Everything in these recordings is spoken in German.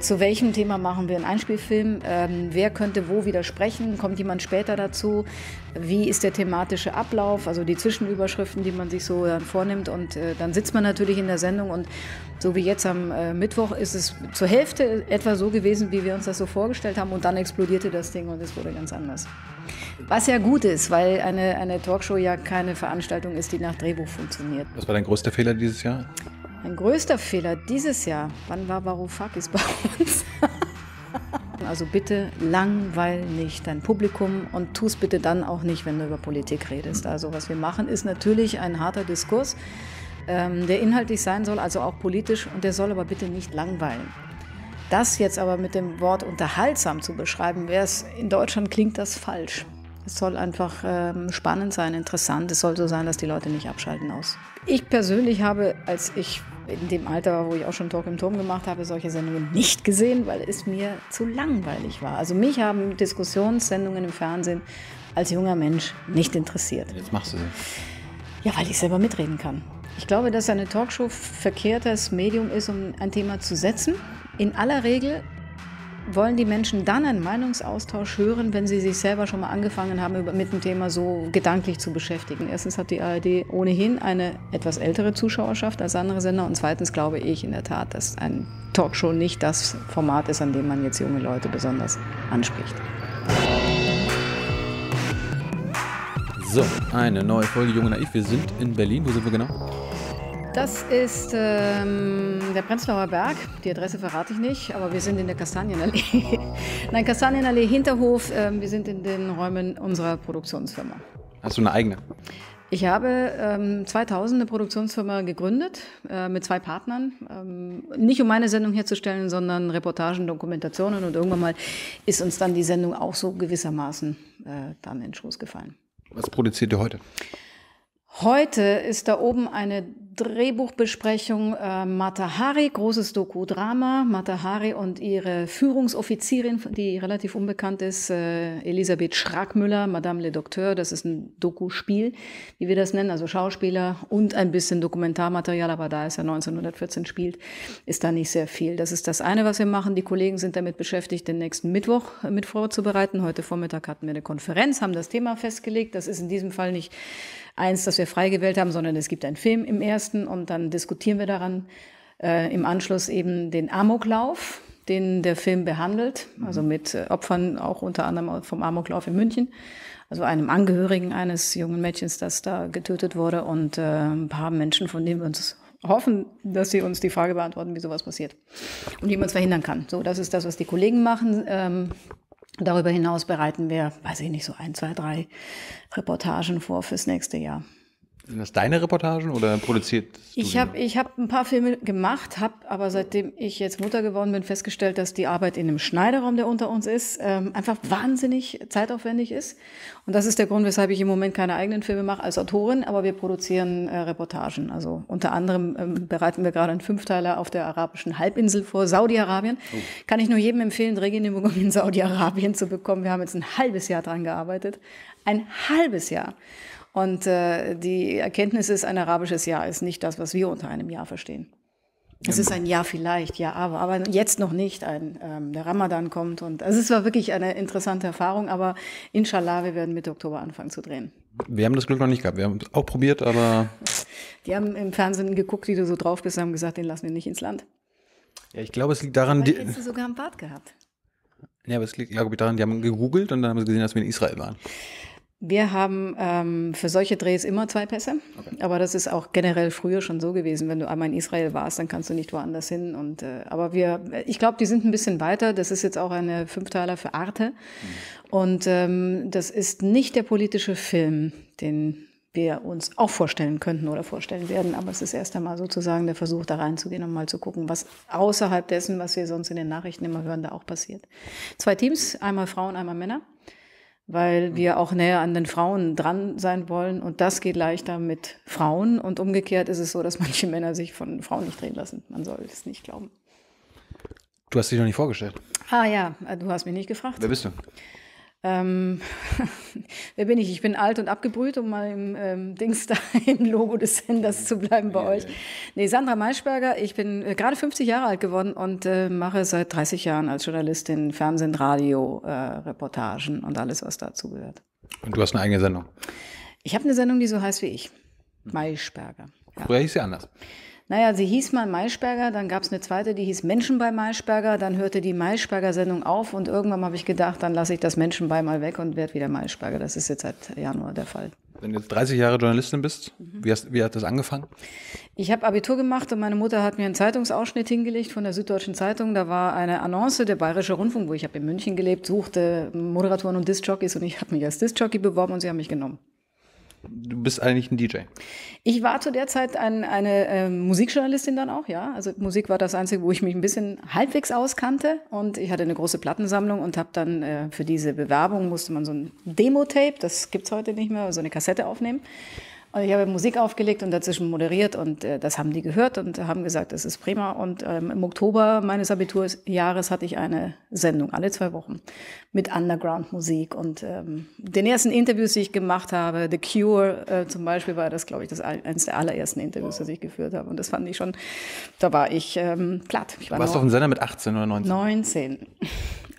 Zu welchem Thema machen wir einen Einspielfilm? Ähm, wer könnte wo widersprechen? Kommt jemand später dazu? Wie ist der thematische Ablauf? Also die Zwischenüberschriften, die man sich so dann vornimmt. Und äh, dann sitzt man natürlich in der Sendung. Und so wie jetzt am äh, Mittwoch ist es zur Hälfte etwa so gewesen, wie wir uns das so vorgestellt haben. Und dann explodierte das Ding und es wurde ganz anders. Was ja gut ist, weil eine, eine Talkshow ja keine Veranstaltung ist, die nach Drehbuch funktioniert. Was war dein größter Fehler dieses Jahr? Mein größter Fehler dieses Jahr, wann war Varoufakis bei uns? Also bitte langweil nicht dein Publikum und tu es bitte dann auch nicht, wenn du über Politik redest. Also was wir machen, ist natürlich ein harter Diskurs, ähm, der inhaltlich sein soll, also auch politisch, und der soll aber bitte nicht langweilen. Das jetzt aber mit dem Wort unterhaltsam zu beschreiben, wäre in Deutschland klingt das falsch. Es soll einfach ähm, spannend sein, interessant. Es soll so sein, dass die Leute nicht abschalten aus. Ich persönlich habe, als ich in dem Alter, wo ich auch schon Talk im Turm gemacht habe, solche Sendungen nicht gesehen, weil es mir zu langweilig war. Also mich haben Diskussionssendungen im Fernsehen als junger Mensch nicht interessiert. Jetzt machst du sie. Ja, weil ich selber mitreden kann. Ich glaube, dass eine Talkshow verkehrtes Medium ist, um ein Thema zu setzen. In aller Regel wollen die Menschen dann einen Meinungsaustausch hören, wenn sie sich selber schon mal angefangen haben, mit dem Thema so gedanklich zu beschäftigen? Erstens hat die ARD ohnehin eine etwas ältere Zuschauerschaft als andere Sender und zweitens glaube ich in der Tat, dass ein Talkshow nicht das Format ist, an dem man jetzt junge Leute besonders anspricht. So, eine neue Folge Junge Naiv. Wir sind in Berlin. Wo sind wir genau? Das ist ähm, der Prenzlauer Berg. Die Adresse verrate ich nicht, aber wir sind in der Kastanienallee. Nein, Kastanienallee Hinterhof. Ähm, wir sind in den Räumen unserer Produktionsfirma. Hast du eine eigene? Ich habe ähm, 2000 eine Produktionsfirma gegründet äh, mit zwei Partnern, ähm, nicht um meine Sendung herzustellen, sondern Reportagen, Dokumentationen und irgendwann mal ist uns dann die Sendung auch so gewissermaßen äh, dann in Schoß gefallen. Was produziert ihr heute? Heute ist da oben eine Drehbuchbesprechung äh, Matahari, großes Doku-Drama. Matahari und ihre Führungsoffizierin, die relativ unbekannt ist, äh, Elisabeth Schrackmüller, Madame le Docteur, das ist ein Doku-Spiel, wie wir das nennen, also Schauspieler und ein bisschen Dokumentarmaterial, aber da es ja 1914 spielt, ist da nicht sehr viel. Das ist das eine, was wir machen. Die Kollegen sind damit beschäftigt, den nächsten Mittwoch äh, mit vorzubereiten. Heute Vormittag hatten wir eine Konferenz, haben das Thema festgelegt. Das ist in diesem Fall nicht eins, das wir frei gewählt haben, sondern es gibt einen Film im ersten und dann diskutieren wir daran. Äh, Im Anschluss eben den Amoklauf, den der Film behandelt, also mhm. mit äh, Opfern auch unter anderem vom Amoklauf in München, also einem Angehörigen eines jungen Mädchens, das da getötet wurde und äh, ein paar Menschen, von denen wir uns hoffen, dass sie uns die Frage beantworten, wie sowas passiert und wie man es verhindern kann. So, das ist das, was die Kollegen machen. Ähm, Darüber hinaus bereiten wir, weiß ich nicht, so ein, zwei, drei Reportagen vor fürs nächste Jahr. Sind das deine Reportagen oder produziert? Ich habe ich hab ein paar Filme gemacht, habe aber seitdem ich jetzt Mutter geworden bin, festgestellt, dass die Arbeit in einem Schneiderraum, der unter uns ist, ähm, einfach wahnsinnig zeitaufwendig ist. Und das ist der Grund, weshalb ich im Moment keine eigenen Filme mache als Autorin, aber wir produzieren äh, Reportagen. Also unter anderem ähm, bereiten wir gerade einen Fünfteiler auf der arabischen Halbinsel vor, Saudi-Arabien. Oh. Kann ich nur jedem empfehlen, Drehgenehmigung in Saudi-Arabien zu bekommen. Wir haben jetzt ein halbes Jahr dran gearbeitet. Ein halbes Jahr. Und äh, die Erkenntnis ist, ein arabisches Jahr ist nicht das, was wir unter einem Jahr verstehen. Es ist ein Jahr vielleicht, ja, aber, aber jetzt noch nicht. Ein, ähm, der Ramadan kommt und also es war wirklich eine interessante Erfahrung, aber inshallah, wir werden Mitte Oktober anfangen zu drehen. Wir haben das Glück noch nicht gehabt. Wir haben es auch probiert, aber. Die haben im Fernsehen geguckt, wie du so drauf bist und haben gesagt, den lassen wir nicht ins Land. Ja, ich glaube, es liegt daran. Aber hättest du sogar im Bad gehabt. Ja, aber es liegt, glaube ich, daran, die haben gegoogelt und dann haben sie gesehen, dass wir in Israel waren. Wir haben ähm, für solche Drehs immer zwei Pässe, okay. aber das ist auch generell früher schon so gewesen. Wenn du einmal in Israel warst, dann kannst du nicht woanders hin. Und äh, aber wir, äh, ich glaube, die sind ein bisschen weiter. Das ist jetzt auch eine Fünftaler für Arte, mhm. und ähm, das ist nicht der politische Film, den wir uns auch vorstellen könnten oder vorstellen werden. Aber es ist erst einmal sozusagen der Versuch, da reinzugehen und mal zu gucken, was außerhalb dessen, was wir sonst in den Nachrichten immer hören, da auch passiert. Zwei Teams, einmal Frauen, einmal Männer weil mhm. wir auch näher an den Frauen dran sein wollen und das geht leichter mit Frauen und umgekehrt ist es so, dass manche Männer sich von Frauen nicht drehen lassen. Man soll es nicht glauben. Du hast dich noch nicht vorgestellt. Ah ja, du hast mich nicht gefragt. Wer bist du? Ähm, wer bin ich? Ich bin alt und abgebrüht, um mal im ähm, Dings da im Logo des Senders zu bleiben bei ja, euch. Ja. Nee, Sandra Maischberger, ich bin äh, gerade 50 Jahre alt geworden und äh, mache seit 30 Jahren als Journalistin Fernsehen, Radio, äh, Reportagen und alles, was dazu gehört. Und du hast eine eigene Sendung? Ich habe eine Sendung, die so heißt wie ich. Maischberger. Ja. hieß sie anders. Naja, sie hieß mal Maischberger, dann gab es eine zweite, die hieß Menschen bei Maischberger, dann hörte die Maischberger-Sendung auf und irgendwann habe ich gedacht, dann lasse ich das Menschen bei mal weg und werde wieder Maischberger. Das ist jetzt seit Januar der Fall. Wenn du jetzt 30 Jahre Journalistin bist, mhm. wie, hast, wie hat das angefangen? Ich habe Abitur gemacht und meine Mutter hat mir einen Zeitungsausschnitt hingelegt von der Süddeutschen Zeitung. Da war eine Annonce der Bayerische Rundfunk, wo ich habe in München gelebt, suchte Moderatoren und Discjockeys und ich habe mich als Discjockey beworben und sie haben mich genommen du bist eigentlich ein DJ. Ich war zu der Zeit ein, eine äh, Musikjournalistin dann auch, ja. Also Musik war das Einzige, wo ich mich ein bisschen halbwegs auskannte. Und ich hatte eine große Plattensammlung und habe dann äh, für diese Bewerbung musste man so ein Demo-Tape, das gibt's heute nicht mehr, so eine Kassette aufnehmen. Und also ich habe Musik aufgelegt und dazwischen moderiert und äh, das haben die gehört und haben gesagt, das ist prima. Und ähm, im Oktober meines Abiturjahres hatte ich eine Sendung alle zwei Wochen mit Underground-Musik und ähm, den ersten Interviews, die ich gemacht habe, The Cure äh, zum Beispiel war das, glaube ich, das eines der allerersten Interviews, das ich geführt habe. Und das fand ich schon, da war ich ähm, platt. Ich war du warst auf dem Sender mit 18 oder 19? 19.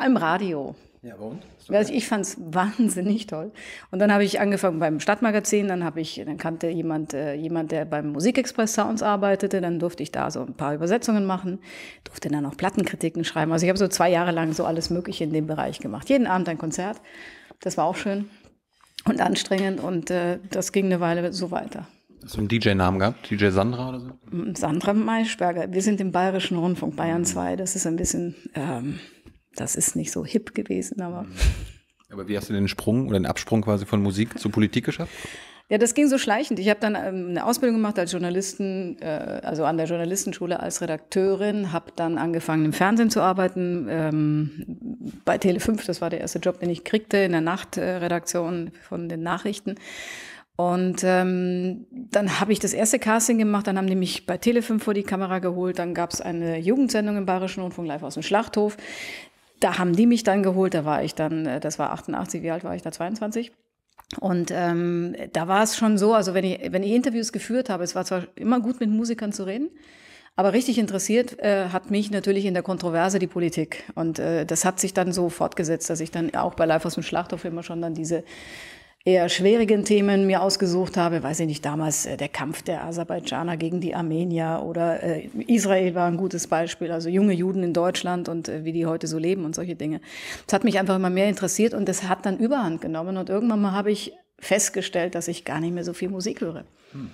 Im Radio. Ja, und? Super. Also ich fand es wahnsinnig toll. Und dann habe ich angefangen beim Stadtmagazin, dann habe ich, dann kannte jemand, äh, jemand, der beim Musikexpress Sounds arbeitete, dann durfte ich da so ein paar Übersetzungen machen, durfte dann auch Plattenkritiken schreiben. Also ich habe so zwei Jahre lang so alles Mögliche in dem Bereich gemacht. Jeden Abend ein Konzert. Das war auch schön und anstrengend und äh, das ging eine Weile so weiter. Hast du einen DJ-Namen gehabt? DJ Sandra oder so? Sandra Maischberger. Wir sind im Bayerischen Rundfunk Bayern 2. Mhm. Das ist ein bisschen ähm, das ist nicht so hip gewesen, aber. Mhm. Aber wie hast du den Sprung oder den Absprung quasi von Musik zur Politik geschafft? Ja, das ging so schleichend. Ich habe dann ähm, eine Ausbildung gemacht als Journalisten, äh, also an der Journalistenschule als Redakteurin, habe dann angefangen im Fernsehen zu arbeiten, ähm, bei Tele5, das war der erste Job, den ich kriegte, in der Nachtredaktion von den Nachrichten. Und ähm, dann habe ich das erste Casting gemacht, dann haben die mich bei Telefilm vor die Kamera geholt, dann gab es eine Jugendsendung im Bayerischen Rundfunk live aus dem Schlachthof da haben die mich dann geholt, da war ich dann, äh, das war 88, wie alt war ich da, 22? Und ähm, da war es schon so, also wenn ich, wenn ich Interviews geführt habe, es war zwar immer gut mit Musikern zu reden, aber richtig interessiert äh, hat mich natürlich in der Kontroverse die Politik. Und äh, das hat sich dann so fortgesetzt, dass ich dann auch bei Live aus dem Schlachthof immer schon dann diese eher schwierigen Themen mir ausgesucht habe. Weiß ich nicht, damals äh, der Kampf der Aserbaidschaner gegen die Armenier oder äh, Israel war ein gutes Beispiel, also junge Juden in Deutschland und äh, wie die heute so leben und solche Dinge. Das hat mich einfach immer mehr interessiert und das hat dann überhand genommen und irgendwann mal habe ich festgestellt, dass ich gar nicht mehr so viel Musik höre. Hm.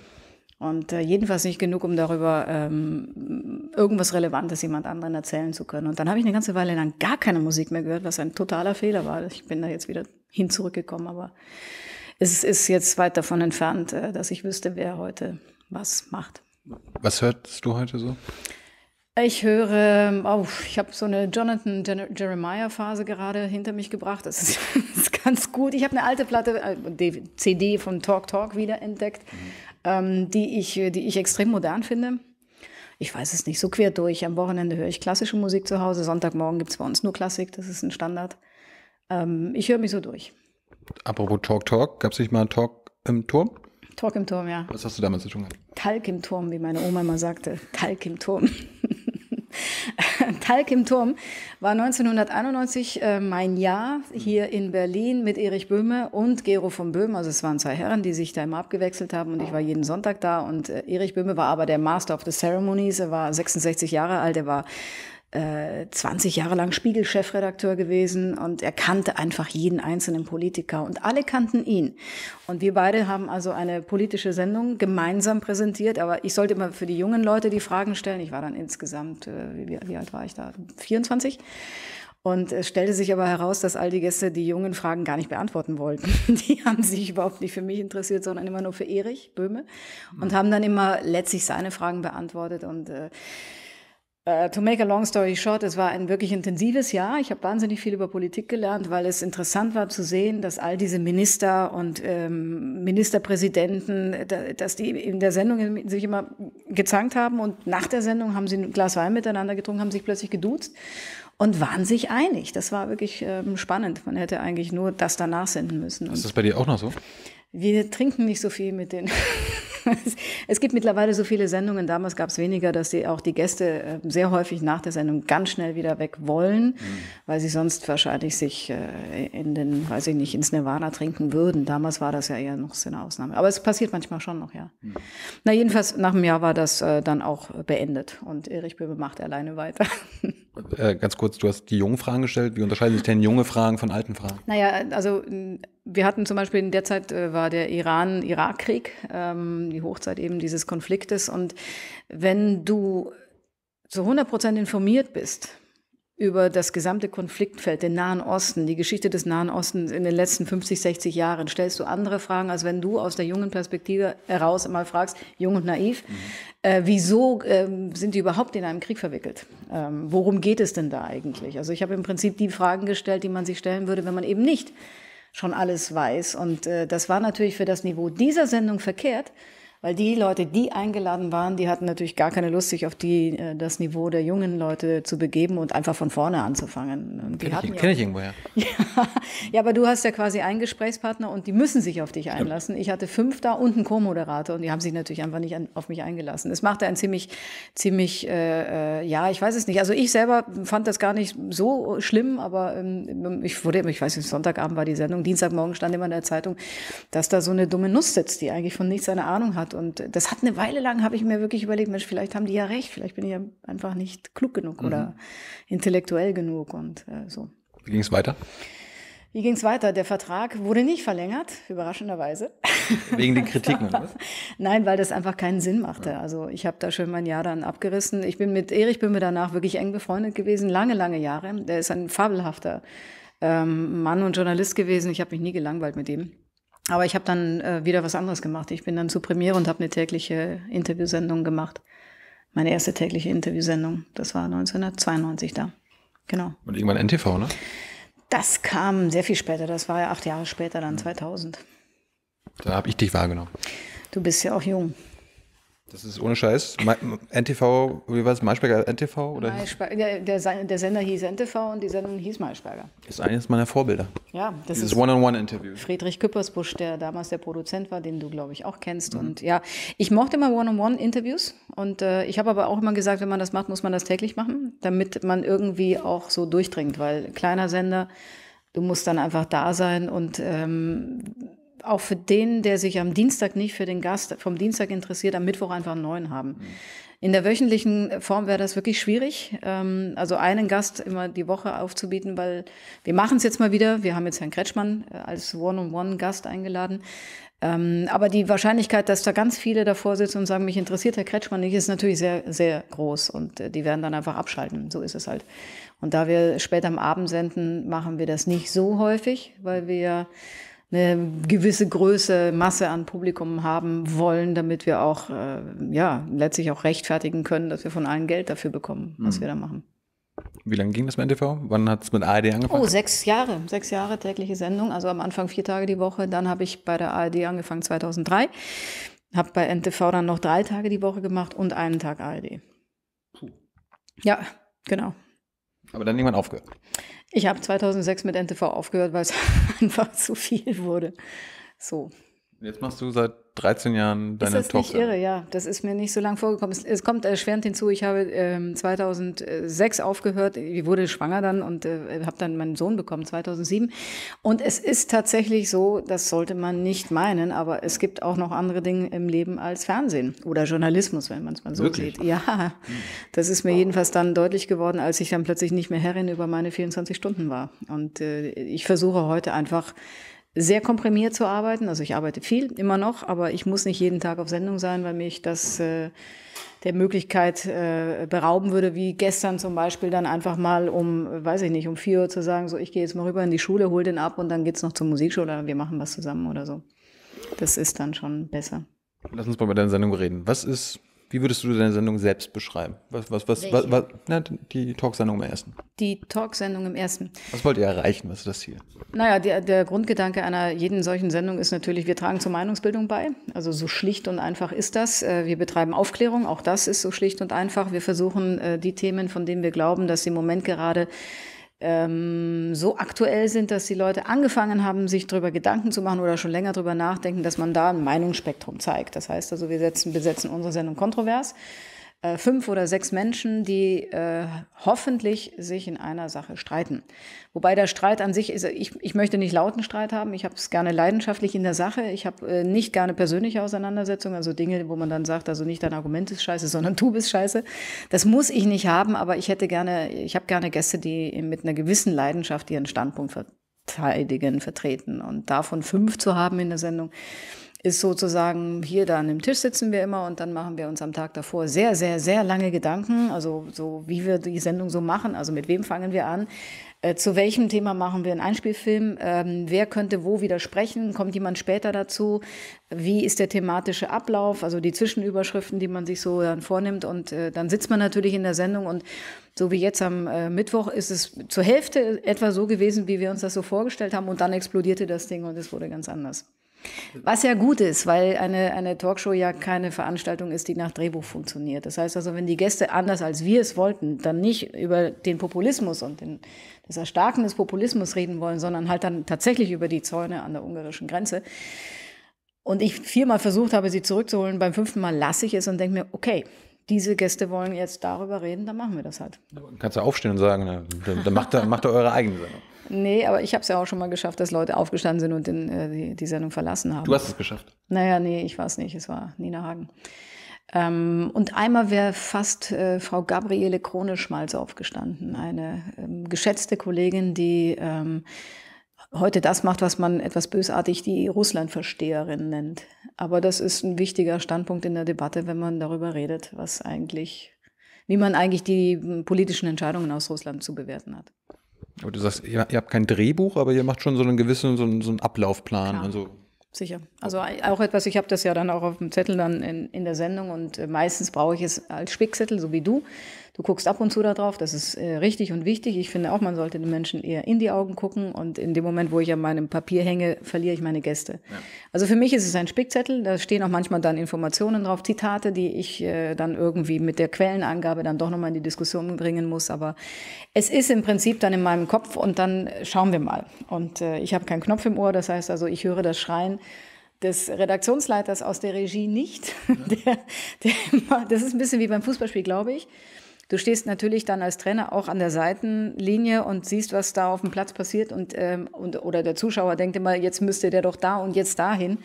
Und jedenfalls nicht genug, um darüber ähm, irgendwas Relevantes jemand anderen erzählen zu können. Und dann habe ich eine ganze Weile lang gar keine Musik mehr gehört, was ein totaler Fehler war. Ich bin da jetzt wieder hin zurückgekommen, aber es ist jetzt weit davon entfernt, äh, dass ich wüsste, wer heute was macht. Was hörst du heute so? Ich höre, oh, ich habe so eine Jonathan Jeremiah Phase gerade hinter mich gebracht. Das ist, das ist ganz gut. Ich habe eine alte Platte, CD äh, von Talk Talk wiederentdeckt, mhm. die, ich, die ich extrem modern finde. Ich weiß es nicht, so quer durch. Am Wochenende höre ich klassische Musik zu Hause. Sonntagmorgen gibt es bei uns nur Klassik, das ist ein Standard. Ähm, ich höre mich so durch. Apropos Talk Talk, gab es nicht mal einen Talk im Turm? Talk im Turm, ja. Was hast du damals zu tun gehabt? Talk im Turm, wie meine Oma immer sagte. Talk im Turm. Talk im Turm war 1991 äh, mein Jahr hier in Berlin mit Erich Böhme und Gero von Böhm. Also es waren zwei Herren, die sich da immer abgewechselt haben und ich war jeden Sonntag da. Und äh, Erich Böhme war aber der Master of the Ceremonies. Er war 66 Jahre alt, er war 20 äh, Jahre lang Spiegel-Chefredakteur gewesen und er kannte einfach jeden einzelnen Politiker und alle kannten ihn. Und wir beide haben also eine politische Sendung gemeinsam präsentiert, aber ich sollte immer für die jungen Leute die Fragen stellen. Ich war dann insgesamt, äh, wie, wie alt war ich da? 24. Und es stellte sich aber heraus, dass all die Gäste die jungen Fragen gar nicht beantworten wollten. Die haben sich überhaupt nicht für mich interessiert, sondern immer nur für Erich Böhme und haben dann immer letztlich seine Fragen beantwortet. Und äh, äh, to make a long story short, es war ein wirklich intensives Jahr. Ich habe wahnsinnig viel über Politik gelernt, weil es interessant war zu sehen, dass all diese Minister und ähm, Ministerpräsidenten, da, dass die in der Sendung sich immer gezankt haben und nach der Sendung haben sie ein Glas Wein miteinander getrunken, haben sich plötzlich geduzt und waren sich einig. Das war wirklich ähm, spannend. Man hätte eigentlich nur das danach senden müssen. Ist das bei dir auch noch so? Wir trinken nicht so viel mit den es gibt mittlerweile so viele Sendungen, damals gab es weniger, dass die, auch die Gäste äh, sehr häufig nach der Sendung ganz schnell wieder weg wollen, mhm. weil sie sonst wahrscheinlich sich äh, in den, weiß ich nicht, ins Nirvana trinken würden. Damals war das ja eher noch so eine Ausnahme. Aber es passiert manchmal schon noch, ja. Mhm. Na, jedenfalls nach einem Jahr war das äh, dann auch beendet und Erich Böbe macht alleine weiter. Äh, ganz kurz, du hast die jungen Fragen gestellt. Wie unterscheiden sich denn junge Fragen von alten Fragen? Naja, also wir hatten zum Beispiel in der Zeit äh, war der Iran-Irak-Krieg, ähm, die Hochzeit eben dieses Konfliktes. Und wenn du zu 100 Prozent informiert bist, über das gesamte Konfliktfeld, den Nahen Osten, die Geschichte des Nahen Ostens in den letzten 50, 60 Jahren, stellst du andere Fragen, als wenn du aus der jungen Perspektive heraus mal fragst, jung und naiv, mhm. äh, wieso äh, sind die überhaupt in einem Krieg verwickelt? Ähm, worum geht es denn da eigentlich? Also ich habe im Prinzip die Fragen gestellt, die man sich stellen würde, wenn man eben nicht schon alles weiß. Und äh, das war natürlich für das Niveau dieser Sendung verkehrt. Weil die Leute, die eingeladen waren, die hatten natürlich gar keine Lust, sich auf die, äh, das Niveau der jungen Leute zu begeben und einfach von vorne anzufangen. die Kenne ich, kenn ich irgendwoher. Ja. ja, aber du hast ja quasi einen Gesprächspartner und die müssen sich auf dich einlassen. Ich hatte fünf da und einen Co-Moderator und die haben sich natürlich einfach nicht an, auf mich eingelassen. Es machte ein ziemlich, ziemlich, äh, äh, ja, ich weiß es nicht. Also ich selber fand das gar nicht so schlimm, aber ähm, ähm, ich wurde, ich weiß nicht, Sonntagabend war die Sendung, Dienstagmorgen stand immer in der Zeitung, dass da so eine dumme Nuss sitzt, die eigentlich von nichts eine Ahnung hat und das hat eine Weile lang, habe ich mir wirklich überlegt, Mensch, vielleicht haben die ja recht, vielleicht bin ich ja einfach nicht klug genug mhm. oder intellektuell genug und äh, so. Wie ging es weiter? Wie ging es weiter? Der Vertrag wurde nicht verlängert, überraschenderweise. Wegen den Kritiken, oder? Nein, weil das einfach keinen Sinn machte. Ja. Also ich habe da schon mein Jahr dann abgerissen. Ich bin mit Erich, bin mir danach wirklich eng befreundet gewesen, lange, lange Jahre. Der ist ein fabelhafter ähm, Mann und Journalist gewesen. Ich habe mich nie gelangweilt mit ihm. Aber ich habe dann äh, wieder was anderes gemacht. Ich bin dann zu Premiere und habe eine tägliche Interviewsendung gemacht. Meine erste tägliche Interviewsendung. Das war 1992 da. Genau. Und irgendwann NTV, ne? Das kam sehr viel später. Das war ja acht Jahre später, dann 2000. Da habe ich dich wahrgenommen. Du bist ja auch jung. Das ist ohne Scheiß. NTV, wie war es? Maischberger NTV? Oder Maischberger, der, der, der, Sender hieß NTV und die Sendung hieß Maischberger. Das ist eines meiner Vorbilder. Ja, das Dieses ist One-on-One-Interview. Friedrich Küppersbusch, der damals der Produzent war, den du, glaube ich, auch kennst. Mhm. Und ja, ich mochte immer One-on-One-Interviews. Und äh, ich habe aber auch immer gesagt, wenn man das macht, muss man das täglich machen, damit man irgendwie auch so durchdringt. Weil kleiner Sender, du musst dann einfach da sein und. Ähm, auch für den, der sich am Dienstag nicht für den Gast vom Dienstag interessiert, am Mittwoch einfach einen neuen haben. Mhm. In der wöchentlichen Form wäre das wirklich schwierig, ähm, also einen Gast immer die Woche aufzubieten, weil wir machen es jetzt mal wieder. Wir haben jetzt Herrn Kretschmann äh, als One-on-One-Gast eingeladen. Ähm, aber die Wahrscheinlichkeit, dass da ganz viele davor sitzen und sagen, mich interessiert Herr Kretschmann nicht, ist natürlich sehr, sehr groß. Und äh, die werden dann einfach abschalten. So ist es halt. Und da wir später am Abend senden, machen wir das nicht so häufig, weil wir eine gewisse Größe, Masse an Publikum haben wollen, damit wir auch äh, ja letztlich auch rechtfertigen können, dass wir von allen Geld dafür bekommen, was mhm. wir da machen. Wie lange ging das mit NTV? Wann hat es mit ARD angefangen? Oh, sechs Jahre. Sechs Jahre tägliche Sendung. Also am Anfang vier Tage die Woche. Dann habe ich bei der ARD angefangen 2003. Habe bei NTV dann noch drei Tage die Woche gemacht und einen Tag ARD. Puh. Ja, genau. Aber dann irgendwann aufgehört. Ich habe 2006 mit NTV aufgehört, weil es einfach zu viel wurde. So. Jetzt machst du seit 13 Jahren deine Tochter. das Tochter. nicht irre, ja. Das ist mir nicht so lang vorgekommen. Es, es kommt erschwerend äh, hinzu, ich habe äh, 2006 aufgehört, ich wurde schwanger dann und äh, habe dann meinen Sohn bekommen, 2007. Und es ist tatsächlich so, das sollte man nicht meinen, aber es gibt auch noch andere Dinge im Leben als Fernsehen oder Journalismus, wenn man es mal so Wirklich? sieht. Ja, das ist mir wow. jedenfalls dann deutlich geworden, als ich dann plötzlich nicht mehr Herrin über meine 24 Stunden war. Und äh, ich versuche heute einfach, sehr komprimiert zu arbeiten. Also ich arbeite viel immer noch, aber ich muss nicht jeden Tag auf Sendung sein, weil mich das äh, der Möglichkeit äh, berauben würde, wie gestern zum Beispiel dann einfach mal um, weiß ich nicht, um vier Uhr zu sagen, so ich gehe jetzt mal rüber in die Schule, hol den ab und dann geht's noch zur Musikschule oder wir machen was zusammen oder so. Das ist dann schon besser. Lass uns mal bei deiner Sendung reden. Was ist wie würdest du deine Sendung selbst beschreiben? Was, was, was, was, was na, die Talksendung im ersten. Die Talksendung im ersten. Was wollt ihr erreichen? Was ist das Ziel? Naja, der, der Grundgedanke einer jeden solchen Sendung ist natürlich, wir tragen zur Meinungsbildung bei. Also so schlicht und einfach ist das. Äh, wir betreiben Aufklärung, auch das ist so schlicht und einfach. Wir versuchen äh, die Themen, von denen wir glauben, dass sie im Moment gerade ähm, so aktuell sind, dass die Leute angefangen haben, sich darüber Gedanken zu machen oder schon länger darüber nachdenken, dass man da ein Meinungsspektrum zeigt. Das heißt also, wir setzen, besetzen unsere Sendung kontrovers äh, fünf oder sechs Menschen, die äh, hoffentlich sich in einer Sache streiten. Wobei der Streit an sich ist, also ich, ich möchte nicht lauten Streit haben, ich habe es gerne leidenschaftlich in der Sache, ich habe äh, nicht gerne persönliche Auseinandersetzungen, also Dinge, wo man dann sagt, also nicht dein Argument ist scheiße, sondern du bist scheiße. Das muss ich nicht haben, aber ich hätte gerne, ich habe gerne Gäste, die mit einer gewissen Leidenschaft ihren Standpunkt verteidigen, vertreten. Und davon fünf zu haben in der Sendung, ist sozusagen hier da an dem Tisch sitzen wir immer und dann machen wir uns am Tag davor sehr, sehr, sehr lange Gedanken, also so wie wir die Sendung so machen, also mit wem fangen wir an, äh, zu welchem Thema machen wir einen Einspielfilm, ähm, wer könnte wo widersprechen, kommt jemand später dazu, wie ist der thematische Ablauf, also die Zwischenüberschriften, die man sich so dann vornimmt und äh, dann sitzt man natürlich in der Sendung und so wie jetzt am äh, Mittwoch ist es zur Hälfte etwa so gewesen, wie wir uns das so vorgestellt haben und dann explodierte das Ding und es wurde ganz anders. Was ja gut ist, weil eine, eine Talkshow ja keine Veranstaltung ist, die nach Drehbuch funktioniert. Das heißt also, wenn die Gäste anders als wir es wollten, dann nicht über den Populismus und den, das Erstarken des Populismus reden wollen, sondern halt dann tatsächlich über die Zäune an der ungarischen Grenze. Und ich viermal versucht habe, sie zurückzuholen, beim fünften Mal lasse ich es und denke mir, okay, diese Gäste wollen jetzt darüber reden, dann machen wir das halt. Dann kannst du aufstehen und sagen, dann macht, macht ihr eure eigene Sendung. Nee, aber ich habe es ja auch schon mal geschafft, dass Leute aufgestanden sind und den, äh, die, die, Sendung verlassen haben. Du hast es geschafft. Naja, nee, ich war es nicht. Es war Nina Hagen. Ähm, und einmal wäre fast äh, Frau Gabriele Krone-Schmalz aufgestanden, eine ähm, geschätzte Kollegin, die ähm, heute das macht, was man etwas bösartig die Russlandversteherin nennt. Aber das ist ein wichtiger Standpunkt in der Debatte, wenn man darüber redet, was eigentlich, wie man eigentlich die politischen Entscheidungen aus Russland zu bewerten hat. Aber du sagst, ihr, ihr habt kein Drehbuch, aber ihr macht schon so einen gewissen, so einen, so einen Ablaufplan. Also Sicher. Also auch etwas, ich habe das ja dann auch auf dem Zettel dann in, in der Sendung und äh, meistens brauche ich es als Spickzettel, so wie du. Du guckst ab und zu da drauf, das ist äh, richtig und wichtig. Ich finde auch, man sollte den Menschen eher in die Augen gucken und in dem Moment, wo ich an meinem Papier hänge, verliere ich meine Gäste. Ja. Also für mich ist es ein Spickzettel, da stehen auch manchmal dann Informationen drauf, Zitate, die ich äh, dann irgendwie mit der Quellenangabe dann doch nochmal in die Diskussion bringen muss. Aber es ist im Prinzip dann in meinem Kopf und dann schauen wir mal. Und äh, ich habe keinen Knopf im Ohr, das heißt also, ich höre das Schreien des Redaktionsleiters aus der Regie nicht. Der, der, das ist ein bisschen wie beim Fußballspiel, glaube ich. Du stehst natürlich dann als Trainer auch an der Seitenlinie und siehst, was da auf dem Platz passiert und, ähm, und oder der Zuschauer denkt immer, jetzt müsste der doch da und jetzt dahin.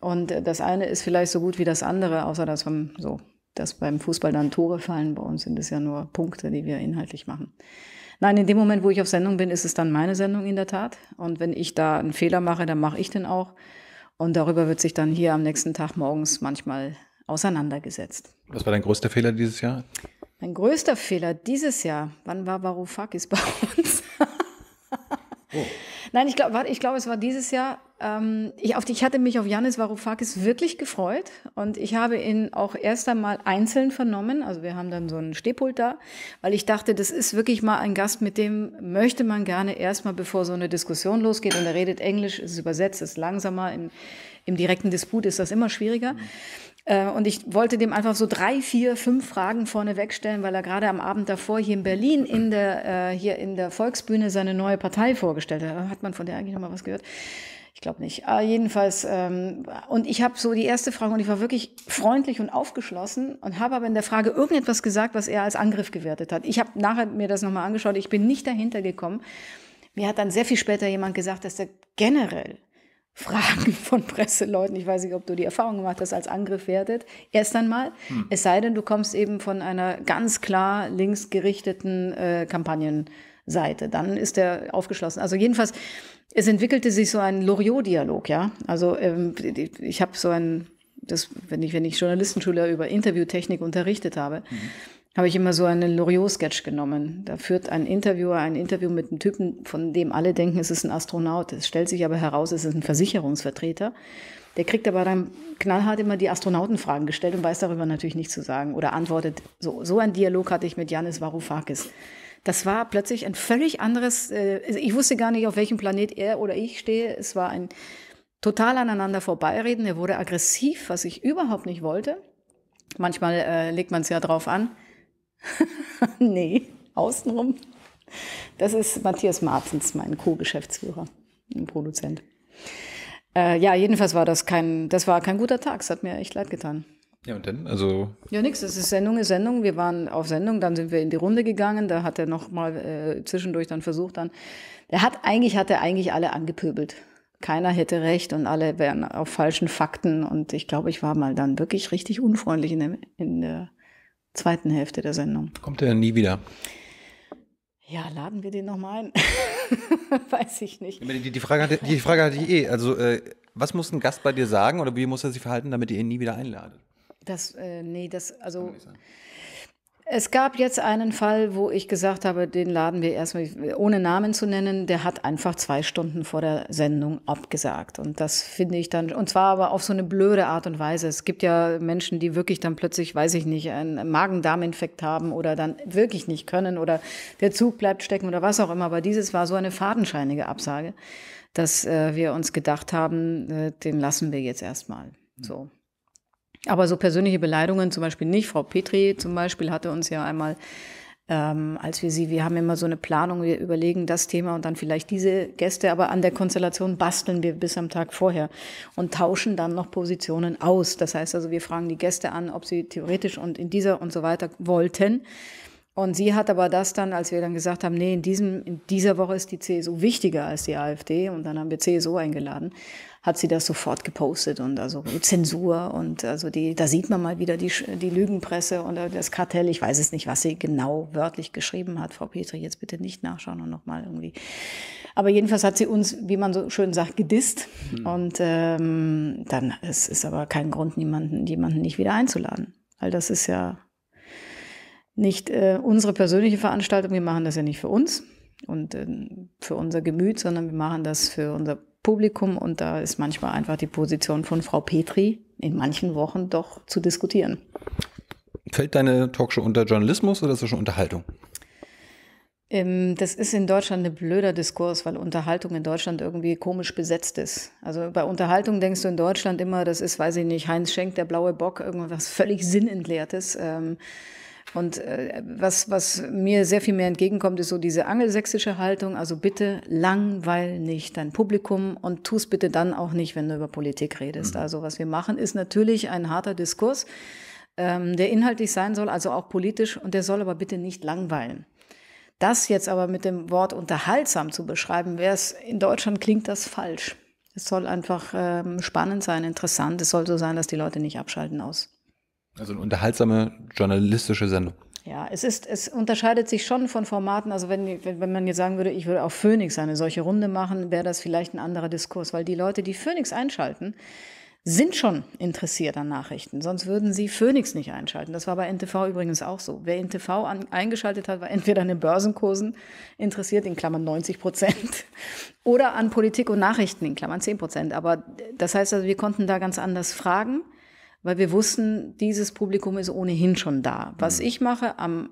Und äh, das eine ist vielleicht so gut wie das andere, außer dass vom, so, dass beim Fußball dann Tore fallen. Bei uns sind es ja nur Punkte, die wir inhaltlich machen. Nein, in dem Moment, wo ich auf Sendung bin, ist es dann meine Sendung in der Tat. Und wenn ich da einen Fehler mache, dann mache ich den auch. Und darüber wird sich dann hier am nächsten Tag morgens manchmal auseinandergesetzt. Was war dein größter Fehler dieses Jahr? Mein größter Fehler dieses Jahr, wann war Varoufakis bei uns? oh. Nein, ich glaube, ich glaube, es war dieses Jahr. Ähm, ich, auf, ich hatte mich auf Janis Varoufakis wirklich gefreut und ich habe ihn auch erst einmal einzeln vernommen. Also wir haben dann so einen Stehpult da, weil ich dachte, das ist wirklich mal ein Gast, mit dem möchte man gerne erstmal, bevor so eine Diskussion losgeht und er redet Englisch, ist übersetzt, ist langsamer. Im, im direkten Disput ist das immer schwieriger. Mhm. Äh, und ich wollte dem einfach so drei, vier, fünf Fragen vorneweg stellen, weil er gerade am Abend davor hier in Berlin in der, äh, hier in der Volksbühne seine neue Partei vorgestellt hat. Hat man von der eigentlich nochmal was gehört? Ich glaube nicht. Aber ah, jedenfalls, ähm, und ich habe so die erste Frage, und ich war wirklich freundlich und aufgeschlossen und habe aber in der Frage irgendetwas gesagt, was er als Angriff gewertet hat. Ich habe nachher mir das nochmal angeschaut, ich bin nicht dahinter gekommen. Mir hat dann sehr viel später jemand gesagt, dass er generell Fragen von Presseleuten, ich weiß nicht, ob du die Erfahrung gemacht hast, als Angriff wertet. Erst einmal, hm. es sei denn, du kommst eben von einer ganz klar linksgerichteten äh, Kampagnenseite. Dann ist der aufgeschlossen. Also jedenfalls, es entwickelte sich so ein Loriot-Dialog, ja. Also ähm, ich habe so ein, das, wenn ich, wenn ich Journalistenschüler über Interviewtechnik unterrichtet habe. Mhm habe ich immer so einen Loriot-Sketch genommen. Da führt ein Interviewer ein Interview mit einem Typen, von dem alle denken, es ist ein Astronaut. Es stellt sich aber heraus, es ist ein Versicherungsvertreter. Der kriegt aber dann knallhart immer die Astronautenfragen gestellt und weiß darüber natürlich nichts zu sagen oder antwortet. So, so ein Dialog hatte ich mit Janis Varoufakis. Das war plötzlich ein völlig anderes, äh, ich wusste gar nicht, auf welchem Planet er oder ich stehe. Es war ein total aneinander vorbeireden. Er wurde aggressiv, was ich überhaupt nicht wollte. Manchmal äh, legt man es ja drauf an. nee, außenrum. Das ist Matthias Martens, mein Co-Geschäftsführer und Produzent. Äh, ja, jedenfalls war das kein, das war kein guter Tag. Es hat mir echt leid getan. Ja, und dann? Also. Ja, nix. Es ist Sendung, ist Sendung. Wir waren auf Sendung, dann sind wir in die Runde gegangen. Da hat er nochmal äh, zwischendurch dann versucht, dann. Der hat eigentlich, hat er eigentlich alle angepöbelt. Keiner hätte recht und alle wären auf falschen Fakten. Und ich glaube, ich war mal dann wirklich richtig unfreundlich in der, in der zweiten Hälfte der Sendung. Kommt er dann nie wieder? Ja, laden wir den nochmal ein. Weiß ich nicht. Die, die, Frage hatte, die Frage hatte ich eh. Also, äh, was muss ein Gast bei dir sagen oder wie muss er sich verhalten, damit ihr ihn nie wieder einladet? Das, äh, nee, das, also, es gab jetzt einen Fall, wo ich gesagt habe, den laden wir erstmal, ohne Namen zu nennen, der hat einfach zwei Stunden vor der Sendung abgesagt. Und das finde ich dann, und zwar aber auf so eine blöde Art und Weise. Es gibt ja Menschen, die wirklich dann plötzlich, weiß ich nicht, einen Magen-Darm-Infekt haben oder dann wirklich nicht können oder der Zug bleibt stecken oder was auch immer. Aber dieses war so eine fadenscheinige Absage, dass äh, wir uns gedacht haben, äh, den lassen wir jetzt erstmal. So. Aber so persönliche Beleidigungen zum Beispiel nicht. Frau Petri zum Beispiel hatte uns ja einmal, ähm, als wir sie, wir haben immer so eine Planung, wir überlegen das Thema und dann vielleicht diese Gäste, aber an der Konstellation basteln wir bis am Tag vorher und tauschen dann noch Positionen aus. Das heißt also, wir fragen die Gäste an, ob sie theoretisch und in dieser und so weiter wollten. Und sie hat aber das dann, als wir dann gesagt haben, nee, in, diesem, in dieser Woche ist die CSU wichtiger als die AfD und dann haben wir CSU eingeladen, hat sie das sofort gepostet und also Zensur und also die, da sieht man mal wieder die, die Lügenpresse und das Kartell. Ich weiß es nicht, was sie genau wörtlich geschrieben hat. Frau Petri, jetzt bitte nicht nachschauen und nochmal irgendwie. Aber jedenfalls hat sie uns, wie man so schön sagt, gedisst. Mhm. Und ähm, dann es ist aber kein Grund, niemanden, jemanden nicht wieder einzuladen. Weil das ist ja nicht äh, unsere persönliche Veranstaltung, wir machen das ja nicht für uns und äh, für unser Gemüt, sondern wir machen das für unser Publikum und da ist manchmal einfach die Position von Frau Petri in manchen Wochen doch zu diskutieren. Fällt deine Talkshow unter Journalismus oder ist das schon Unterhaltung? Ähm, das ist in Deutschland ein blöder Diskurs, weil Unterhaltung in Deutschland irgendwie komisch besetzt ist. Also bei Unterhaltung denkst du in Deutschland immer, das ist, weiß ich nicht, Heinz Schenk, der blaue Bock, irgendwas völlig sinnentleertes. Ähm, und äh, was, was mir sehr viel mehr entgegenkommt, ist so diese angelsächsische Haltung. Also bitte langweil nicht dein Publikum und tu es bitte dann auch nicht, wenn du über Politik redest. Mhm. Also was wir machen, ist natürlich ein harter Diskurs, ähm, der inhaltlich sein soll, also auch politisch, und der soll aber bitte nicht langweilen. Das jetzt aber mit dem Wort unterhaltsam zu beschreiben, wäre es in Deutschland klingt das falsch. Es soll einfach ähm, spannend sein, interessant. Es soll so sein, dass die Leute nicht abschalten aus also eine unterhaltsame journalistische Sendung. Ja, es ist, es unterscheidet sich schon von Formaten. Also wenn, wenn man jetzt sagen würde, ich würde auf Phoenix eine solche Runde machen, wäre das vielleicht ein anderer Diskurs, weil die Leute, die Phoenix einschalten, sind schon interessiert an Nachrichten, sonst würden sie Phoenix nicht einschalten. Das war bei NTV übrigens auch so. Wer NTV an, eingeschaltet hat, war entweder an den Börsenkursen interessiert, in Klammern 90 Prozent, oder an Politik und Nachrichten, in Klammern 10 Prozent. Aber das heißt also, wir konnten da ganz anders fragen weil wir wussten, dieses Publikum ist ohnehin schon da. Was mhm. ich mache am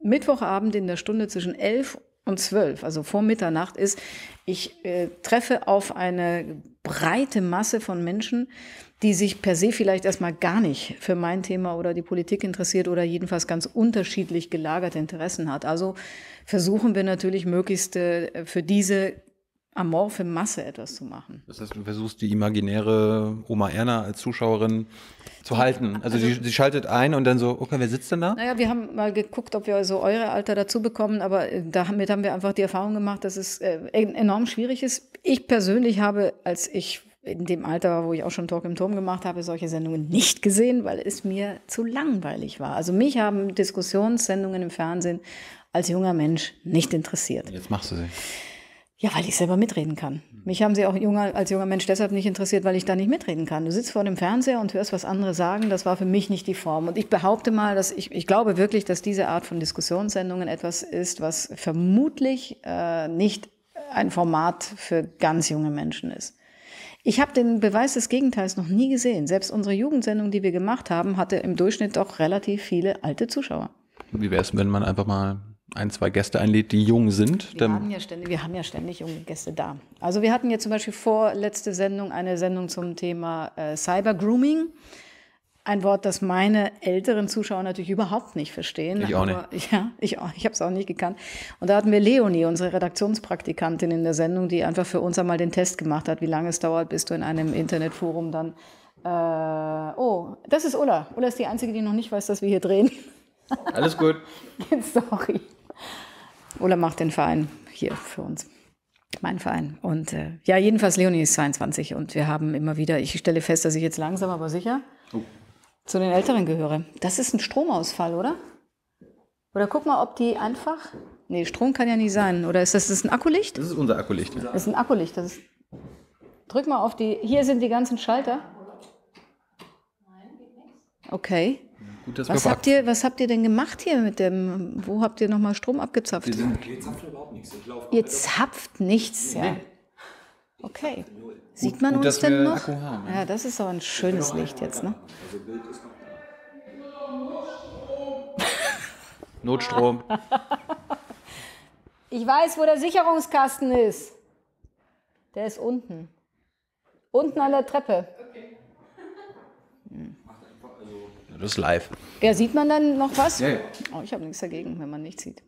Mittwochabend in der Stunde zwischen 11 und 12, also vor Mitternacht, ist, ich äh, treffe auf eine breite Masse von Menschen, die sich per se vielleicht erstmal gar nicht für mein Thema oder die Politik interessiert oder jedenfalls ganz unterschiedlich gelagerte Interessen hat. Also versuchen wir natürlich möglichst äh, für diese amorphe Masse etwas zu machen. Das heißt, du versuchst die imaginäre Oma Erna als Zuschauerin zu halten. Also, also die, die, schaltet ein und dann so, okay, wer sitzt denn da? Naja, wir haben mal geguckt, ob wir also eure Alter dazu bekommen, aber äh, damit haben wir einfach die Erfahrung gemacht, dass es äh, enorm schwierig ist. Ich persönlich habe, als ich in dem Alter, wo ich auch schon Talk im Turm gemacht habe, solche Sendungen nicht gesehen, weil es mir zu langweilig war. Also mich haben Diskussionssendungen im Fernsehen als junger Mensch nicht interessiert. Jetzt machst du sie. Ja, weil ich selber mitreden kann. Mich haben sie auch junger, als junger Mensch deshalb nicht interessiert, weil ich da nicht mitreden kann. Du sitzt vor dem Fernseher und hörst, was andere sagen. Das war für mich nicht die Form. Und ich behaupte mal, dass ich, ich glaube wirklich, dass diese Art von Diskussionssendungen etwas ist, was vermutlich äh, nicht ein Format für ganz junge Menschen ist. Ich habe den Beweis des Gegenteils noch nie gesehen. Selbst unsere Jugendsendung, die wir gemacht haben, hatte im Durchschnitt doch relativ viele alte Zuschauer. Wie wäre es, wenn man einfach mal ein, zwei Gäste einlädt, die jung sind. Wir haben, ja ständig, wir haben ja ständig junge Gäste da. Also wir hatten ja zum Beispiel vorletzte Sendung eine Sendung zum Thema äh, Cyber Grooming. Ein Wort, das meine älteren Zuschauer natürlich überhaupt nicht verstehen. Ich auch nicht. Ja, ich, ich habe es auch nicht gekannt. Und da hatten wir Leonie, unsere Redaktionspraktikantin in der Sendung, die einfach für uns einmal den Test gemacht hat, wie lange es dauert, bis du in einem Internetforum dann... Äh, oh, das ist Ulla. Ulla ist die Einzige, die noch nicht weiß, dass wir hier drehen. Alles gut. Sorry. Ola macht den Verein hier für uns. Mein Verein. Und äh, ja, jedenfalls Leonie ist 22 und wir haben immer wieder, ich stelle fest, dass ich jetzt langsam, aber sicher oh. zu den Älteren gehöre. Das ist ein Stromausfall, oder? Oder guck mal, ob die einfach. Nee, Strom kann ja nicht sein. Oder ist das, das ist ein Akkulicht? Das ist unser Akkulicht. Das ist ein Akkulicht. Das ist, drück mal auf die. Hier sind die ganzen Schalter. Nein, geht nichts. Okay. Gut, was, habt ihr, was habt ihr denn gemacht hier mit dem, wo habt ihr nochmal Strom abgezapft? Wir sind, wir zapfen überhaupt nichts. ihr zapft nichts, ja. Nee. Okay. Sieht man gut, uns denn noch? Haben, ja. ja. das ist aber ein schönes Licht jetzt, ne? Also Bild ist noch da. Notstrom. ich weiß, wo der Sicherungskasten ist. Der ist unten. Unten an der Treppe. Okay. Hm. Das ist live. Ja, sieht man dann noch was? Ja, ja. Oh, ich habe nichts dagegen, wenn man nichts sieht.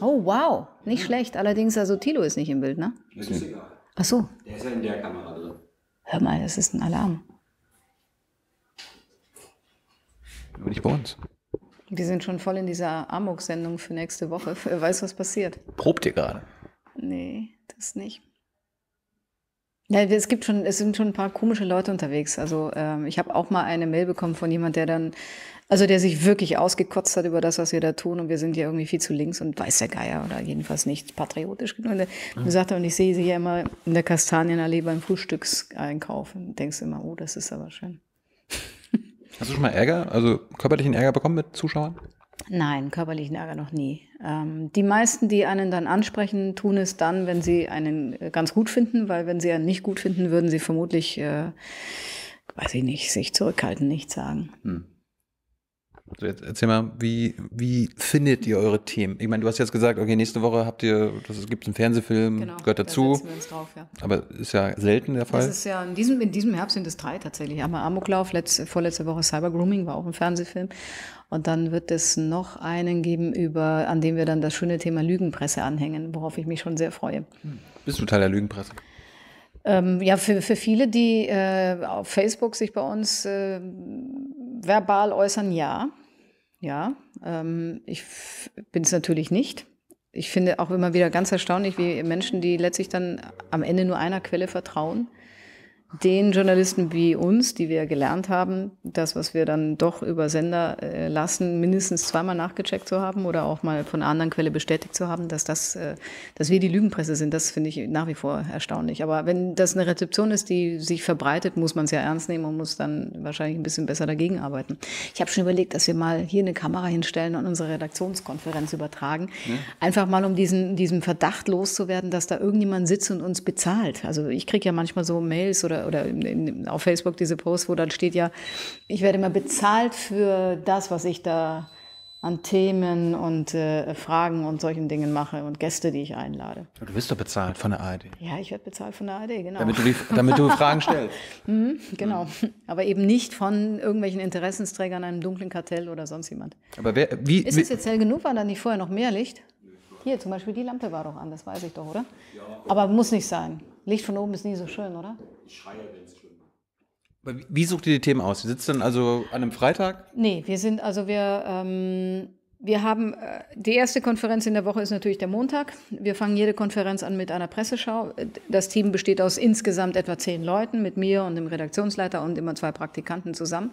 Oh, wow. Nicht schlecht. Allerdings, also Tilo ist nicht im Bild, ne? Das ist egal. Ach so. Der ist ja in der Kamera drin. Hör mal, das ist ein Alarm. Aber nicht bei uns. Wir sind schon voll in dieser Amok-Sendung für nächste Woche. Wer weiß, was passiert. Probt ihr gerade? Nee, das nicht. Ja, es gibt schon, es sind schon ein paar komische Leute unterwegs. Also ähm, ich habe auch mal eine Mail bekommen von jemand, der dann, also der sich wirklich ausgekotzt hat über das, was wir da tun und wir sind ja irgendwie viel zu links und weiß der Geier oder jedenfalls nicht patriotisch genug. Und mhm. sagt und ich sehe sie ja immer in der Kastanienallee beim Frühstückseinkauf und denkst immer, oh, das ist aber schön. Hast du schon mal Ärger, also körperlichen Ärger bekommen mit Zuschauern? Nein, körperlichen Ärger noch nie. Ähm, die meisten, die einen dann ansprechen, tun es dann, wenn sie einen äh, ganz gut finden, weil wenn sie einen nicht gut finden, würden sie vermutlich, äh, weiß ich nicht, sich zurückhalten, nichts sagen. Hm. Also jetzt erzähl mal, wie, wie findet ihr eure Themen? Ich meine, du hast jetzt gesagt, okay, nächste Woche habt ihr, das gibt einen Fernsehfilm, genau, gehört dazu. Da wir uns drauf, ja. Aber ist ja selten der Fall. Das ist ja in diesem, in diesem Herbst sind es drei tatsächlich. Einmal Amoklauf, letzt, vorletzte Woche Cyber Grooming war auch ein Fernsehfilm. Und dann wird es noch einen geben, über, an dem wir dann das schöne Thema Lügenpresse anhängen, worauf ich mich schon sehr freue. Hm. Bist du Teil der Lügenpresse? Ähm, ja, für, für viele, die äh, auf Facebook sich bei uns äh, verbal äußern, ja. Ja, ähm, ich bin es natürlich nicht. Ich finde auch immer wieder ganz erstaunlich, wie Menschen, die letztlich dann am Ende nur einer Quelle vertrauen, den Journalisten wie uns, die wir gelernt haben, das, was wir dann doch über Sender äh, lassen, mindestens zweimal nachgecheckt zu haben oder auch mal von einer anderen Quelle bestätigt zu haben, dass das, äh, dass wir die Lügenpresse sind, das finde ich nach wie vor erstaunlich. Aber wenn das eine Rezeption ist, die sich verbreitet, muss man es ja ernst nehmen und muss dann wahrscheinlich ein bisschen besser dagegen arbeiten. Ich habe schon überlegt, dass wir mal hier eine Kamera hinstellen und unsere Redaktionskonferenz übertragen. Ja. Einfach mal, um diesen, diesen Verdacht loszuwerden, dass da irgendjemand sitzt und uns bezahlt. Also ich kriege ja manchmal so Mails oder oder, oder auf Facebook diese Posts, wo dann steht ja, ich werde immer bezahlt für das, was ich da an Themen und äh, Fragen und solchen Dingen mache und Gäste, die ich einlade. Du wirst doch bezahlt von der ARD. Ja, ich werde bezahlt von der ARD, genau. Damit du, damit du Fragen stellst. mhm, genau, mhm. aber eben nicht von irgendwelchen Interessenträgern, einem dunklen Kartell oder sonst jemand. Aber wer, wie, Ist es jetzt hell genug? War da nicht vorher noch mehr Licht? Hier zum Beispiel, die Lampe war doch an, das weiß ich doch, oder? Ja. Aber muss nicht sein. Licht von oben ist nie so schön, oder? schreie, wenn es schlimm wird. Wie sucht ihr die Themen aus? Ihr sitzt dann also an einem Freitag? Nee, wir sind, also wir, ähm, wir haben, äh, die erste Konferenz in der Woche ist natürlich der Montag. Wir fangen jede Konferenz an mit einer Presseschau. Das Team besteht aus insgesamt etwa zehn Leuten, mit mir und dem Redaktionsleiter und immer zwei Praktikanten zusammen.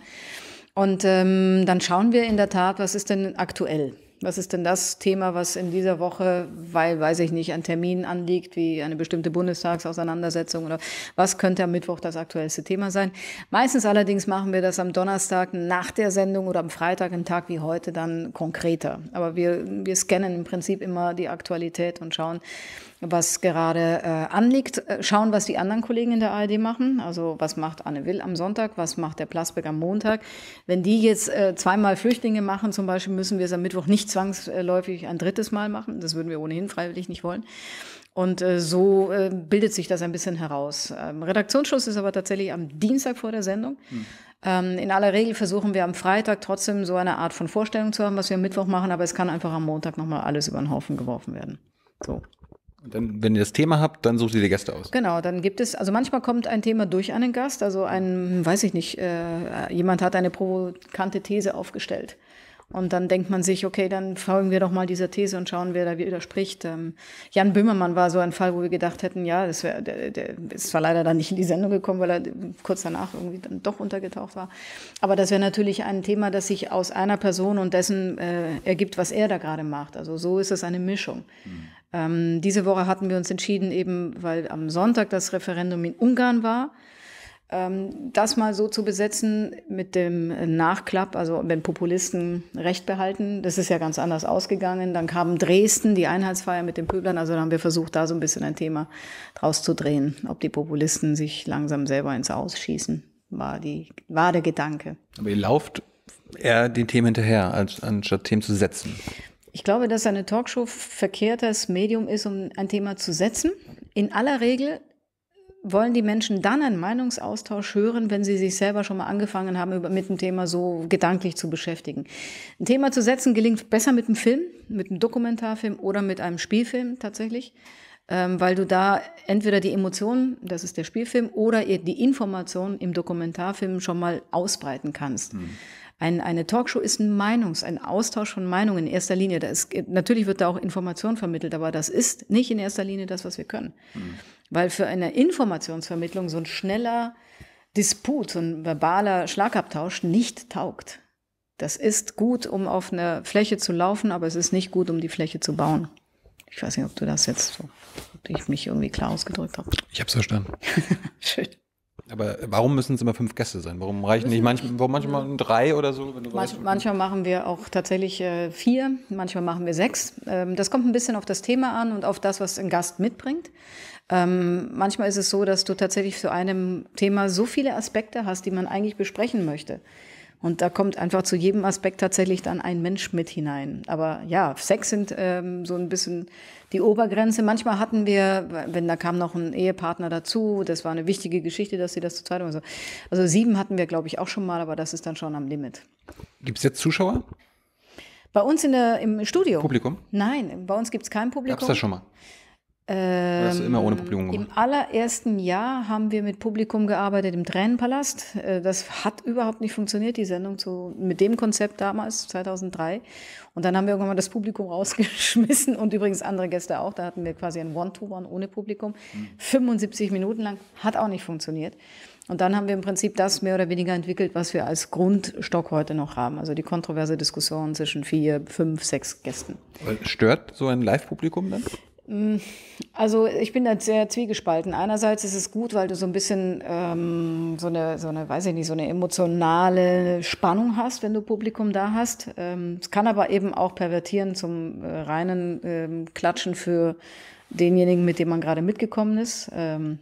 Und ähm, dann schauen wir in der Tat, was ist denn aktuell? Was ist denn das Thema, was in dieser Woche, weil, weiß ich nicht, an Terminen anliegt, wie eine bestimmte Bundestagsauseinandersetzung oder was könnte am Mittwoch das aktuellste Thema sein? Meistens allerdings machen wir das am Donnerstag nach der Sendung oder am Freitag, einen Tag wie heute, dann konkreter. Aber wir, wir scannen im Prinzip immer die Aktualität und schauen, was gerade äh, anliegt, äh, schauen, was die anderen Kollegen in der ARD machen. Also was macht Anne Will am Sonntag, was macht der Plasberg am Montag. Wenn die jetzt äh, zweimal Flüchtlinge machen zum Beispiel, müssen wir es am Mittwoch nicht zwangsläufig ein drittes Mal machen. Das würden wir ohnehin freiwillig nicht wollen. Und äh, so äh, bildet sich das ein bisschen heraus. Ähm, Redaktionsschluss ist aber tatsächlich am Dienstag vor der Sendung. Hm. Ähm, in aller Regel versuchen wir am Freitag trotzdem so eine Art von Vorstellung zu haben, was wir am Mittwoch machen, aber es kann einfach am Montag nochmal alles über den Haufen geworfen werden. So. Und dann, wenn ihr das Thema habt, dann sucht ihr die Gäste aus. Genau, dann gibt es, also manchmal kommt ein Thema durch einen Gast, also ein, weiß ich nicht, äh, jemand hat eine provokante These aufgestellt. Und dann denkt man sich, okay, dann folgen wir doch mal dieser These und schauen, wer da widerspricht. Ähm, Jan Böhmermann war so ein Fall, wo wir gedacht hätten, ja, das wäre, der, der ist zwar leider dann nicht in die Sendung gekommen, weil er kurz danach irgendwie dann doch untergetaucht war. Aber das wäre natürlich ein Thema, das sich aus einer Person und dessen äh, ergibt, was er da gerade macht. Also so ist es eine Mischung. Mhm. Ähm, diese Woche hatten wir uns entschieden, eben weil am Sonntag das Referendum in Ungarn war, ähm, das mal so zu besetzen mit dem Nachklapp, also wenn Populisten Recht behalten. Das ist ja ganz anders ausgegangen. Dann kam Dresden, die Einheitsfeier mit den Pöblern. Also da haben wir versucht, da so ein bisschen ein Thema draus zu drehen, ob die Populisten sich langsam selber ins Ausschießen. War, die, war der Gedanke. Aber ihr lauft eher den Themen hinterher, als, anstatt Themen zu setzen. Ich glaube, dass eine Talkshow verkehrtes Medium ist, um ein Thema zu setzen. In aller Regel wollen die Menschen dann einen Meinungsaustausch hören, wenn sie sich selber schon mal angefangen haben, mit dem Thema so gedanklich zu beschäftigen. Ein Thema zu setzen gelingt besser mit einem Film, mit einem Dokumentarfilm oder mit einem Spielfilm tatsächlich, ähm, weil du da entweder die Emotionen, das ist der Spielfilm, oder die Informationen im Dokumentarfilm schon mal ausbreiten kannst. Mhm. Ein, eine Talkshow ist ein Meinungs-, ein Austausch von Meinungen in erster Linie. Da ist, natürlich wird da auch Information vermittelt, aber das ist nicht in erster Linie das, was wir können. Mhm. Weil für eine Informationsvermittlung so ein schneller Disput, so ein verbaler Schlagabtausch nicht taugt. Das ist gut, um auf einer Fläche zu laufen, aber es ist nicht gut, um die Fläche zu bauen. Ich weiß nicht, ob du das jetzt so, ob ich mich irgendwie klar ausgedrückt habe. Ich habe es verstanden. Schön. Aber warum müssen es immer fünf Gäste sein? Warum reichen nicht manch, warum manchmal drei oder so? Manch, manchmal machen wir auch tatsächlich äh, vier, manchmal machen wir sechs. Ähm, das kommt ein bisschen auf das Thema an und auf das, was ein Gast mitbringt. Ähm, manchmal ist es so, dass du tatsächlich zu einem Thema so viele Aspekte hast, die man eigentlich besprechen möchte. Und da kommt einfach zu jedem Aspekt tatsächlich dann ein Mensch mit hinein. Aber ja, Sex sind ähm, so ein bisschen die Obergrenze. Manchmal hatten wir, wenn da kam noch ein Ehepartner dazu, das war eine wichtige Geschichte, dass sie das zu zweit so. Also sieben hatten wir, glaube ich, auch schon mal, aber das ist dann schon am Limit. Gibt es jetzt Zuschauer? Bei uns in der, im Studio. Publikum? Nein, bei uns gibt es kein Publikum. Gab es das schon mal? Ähm, Hast du immer ohne Publikum ähm, gemacht? Im allerersten Jahr haben wir mit Publikum gearbeitet im Tränenpalast. Äh, das hat überhaupt nicht funktioniert, die Sendung zu, mit dem Konzept damals, 2003. Und dann haben wir irgendwann mal das Publikum rausgeschmissen und übrigens andere Gäste auch. Da hatten wir quasi ein One-to-One -One ohne Publikum. Mhm. 75 Minuten lang, hat auch nicht funktioniert. Und dann haben wir im Prinzip das mehr oder weniger entwickelt, was wir als Grundstock heute noch haben. Also die kontroverse Diskussion zwischen vier, fünf, sechs Gästen. Stört so ein Live-Publikum dann? Also ich bin da sehr zwiegespalten. Einerseits ist es gut, weil du so ein bisschen ähm, so, eine, so eine, weiß ich nicht, so eine emotionale Spannung hast, wenn du Publikum da hast. Ähm, es kann aber eben auch pervertieren zum äh, reinen ähm, Klatschen für denjenigen, mit dem man gerade mitgekommen ist, ähm,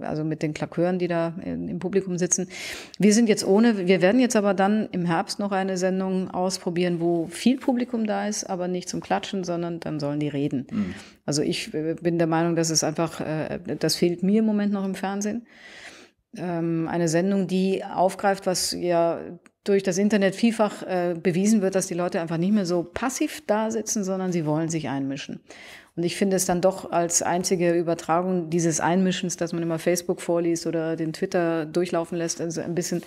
also mit den Klackören, die da im Publikum sitzen. Wir sind jetzt ohne, wir werden jetzt aber dann im Herbst noch eine Sendung ausprobieren, wo viel Publikum da ist, aber nicht zum Klatschen, sondern dann sollen die reden. Mhm. Also ich äh, bin der Meinung, dass es einfach, äh, das fehlt mir im Moment noch im Fernsehen. Ähm, eine Sendung, die aufgreift, was ja durch das Internet vielfach äh, bewiesen wird, dass die Leute einfach nicht mehr so passiv da sitzen, sondern sie wollen sich einmischen. Und ich finde es dann doch als einzige Übertragung dieses Einmischens, dass man immer Facebook vorliest oder den Twitter durchlaufen lässt, also ein bisschen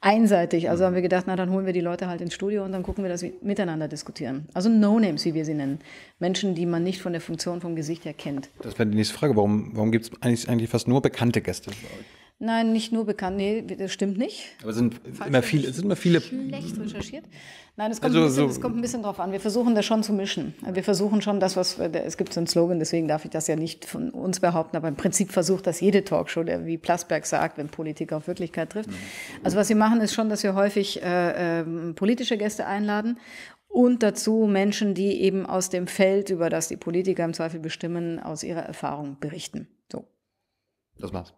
einseitig. Also mhm. haben wir gedacht, na dann holen wir die Leute halt ins Studio und dann gucken wir, dass wir miteinander diskutieren. Also No-Names, wie wir sie nennen. Menschen, die man nicht von der Funktion vom Gesicht her kennt. Das wäre die nächste Frage. Warum, warum gibt es eigentlich, eigentlich fast nur bekannte Gäste? Nein, nicht nur bekannt. Nee, das stimmt nicht. Aber sind immer viele, sind immer viele. Schlecht recherchiert. Nein, es kommt, also, bisschen, so es kommt, ein bisschen drauf an. Wir versuchen das schon zu mischen. Wir versuchen schon das, was es gibt so einen Slogan, deswegen darf ich das ja nicht von uns behaupten, aber im Prinzip versucht das jede Talkshow, der wie Plasberg sagt, wenn Politik auf Wirklichkeit trifft. Mhm. Also was wir machen, ist schon, dass wir häufig äh, äh, politische Gäste einladen und dazu Menschen, die eben aus dem Feld, über das die Politiker im Zweifel bestimmen, aus ihrer Erfahrung berichten. So. Das war's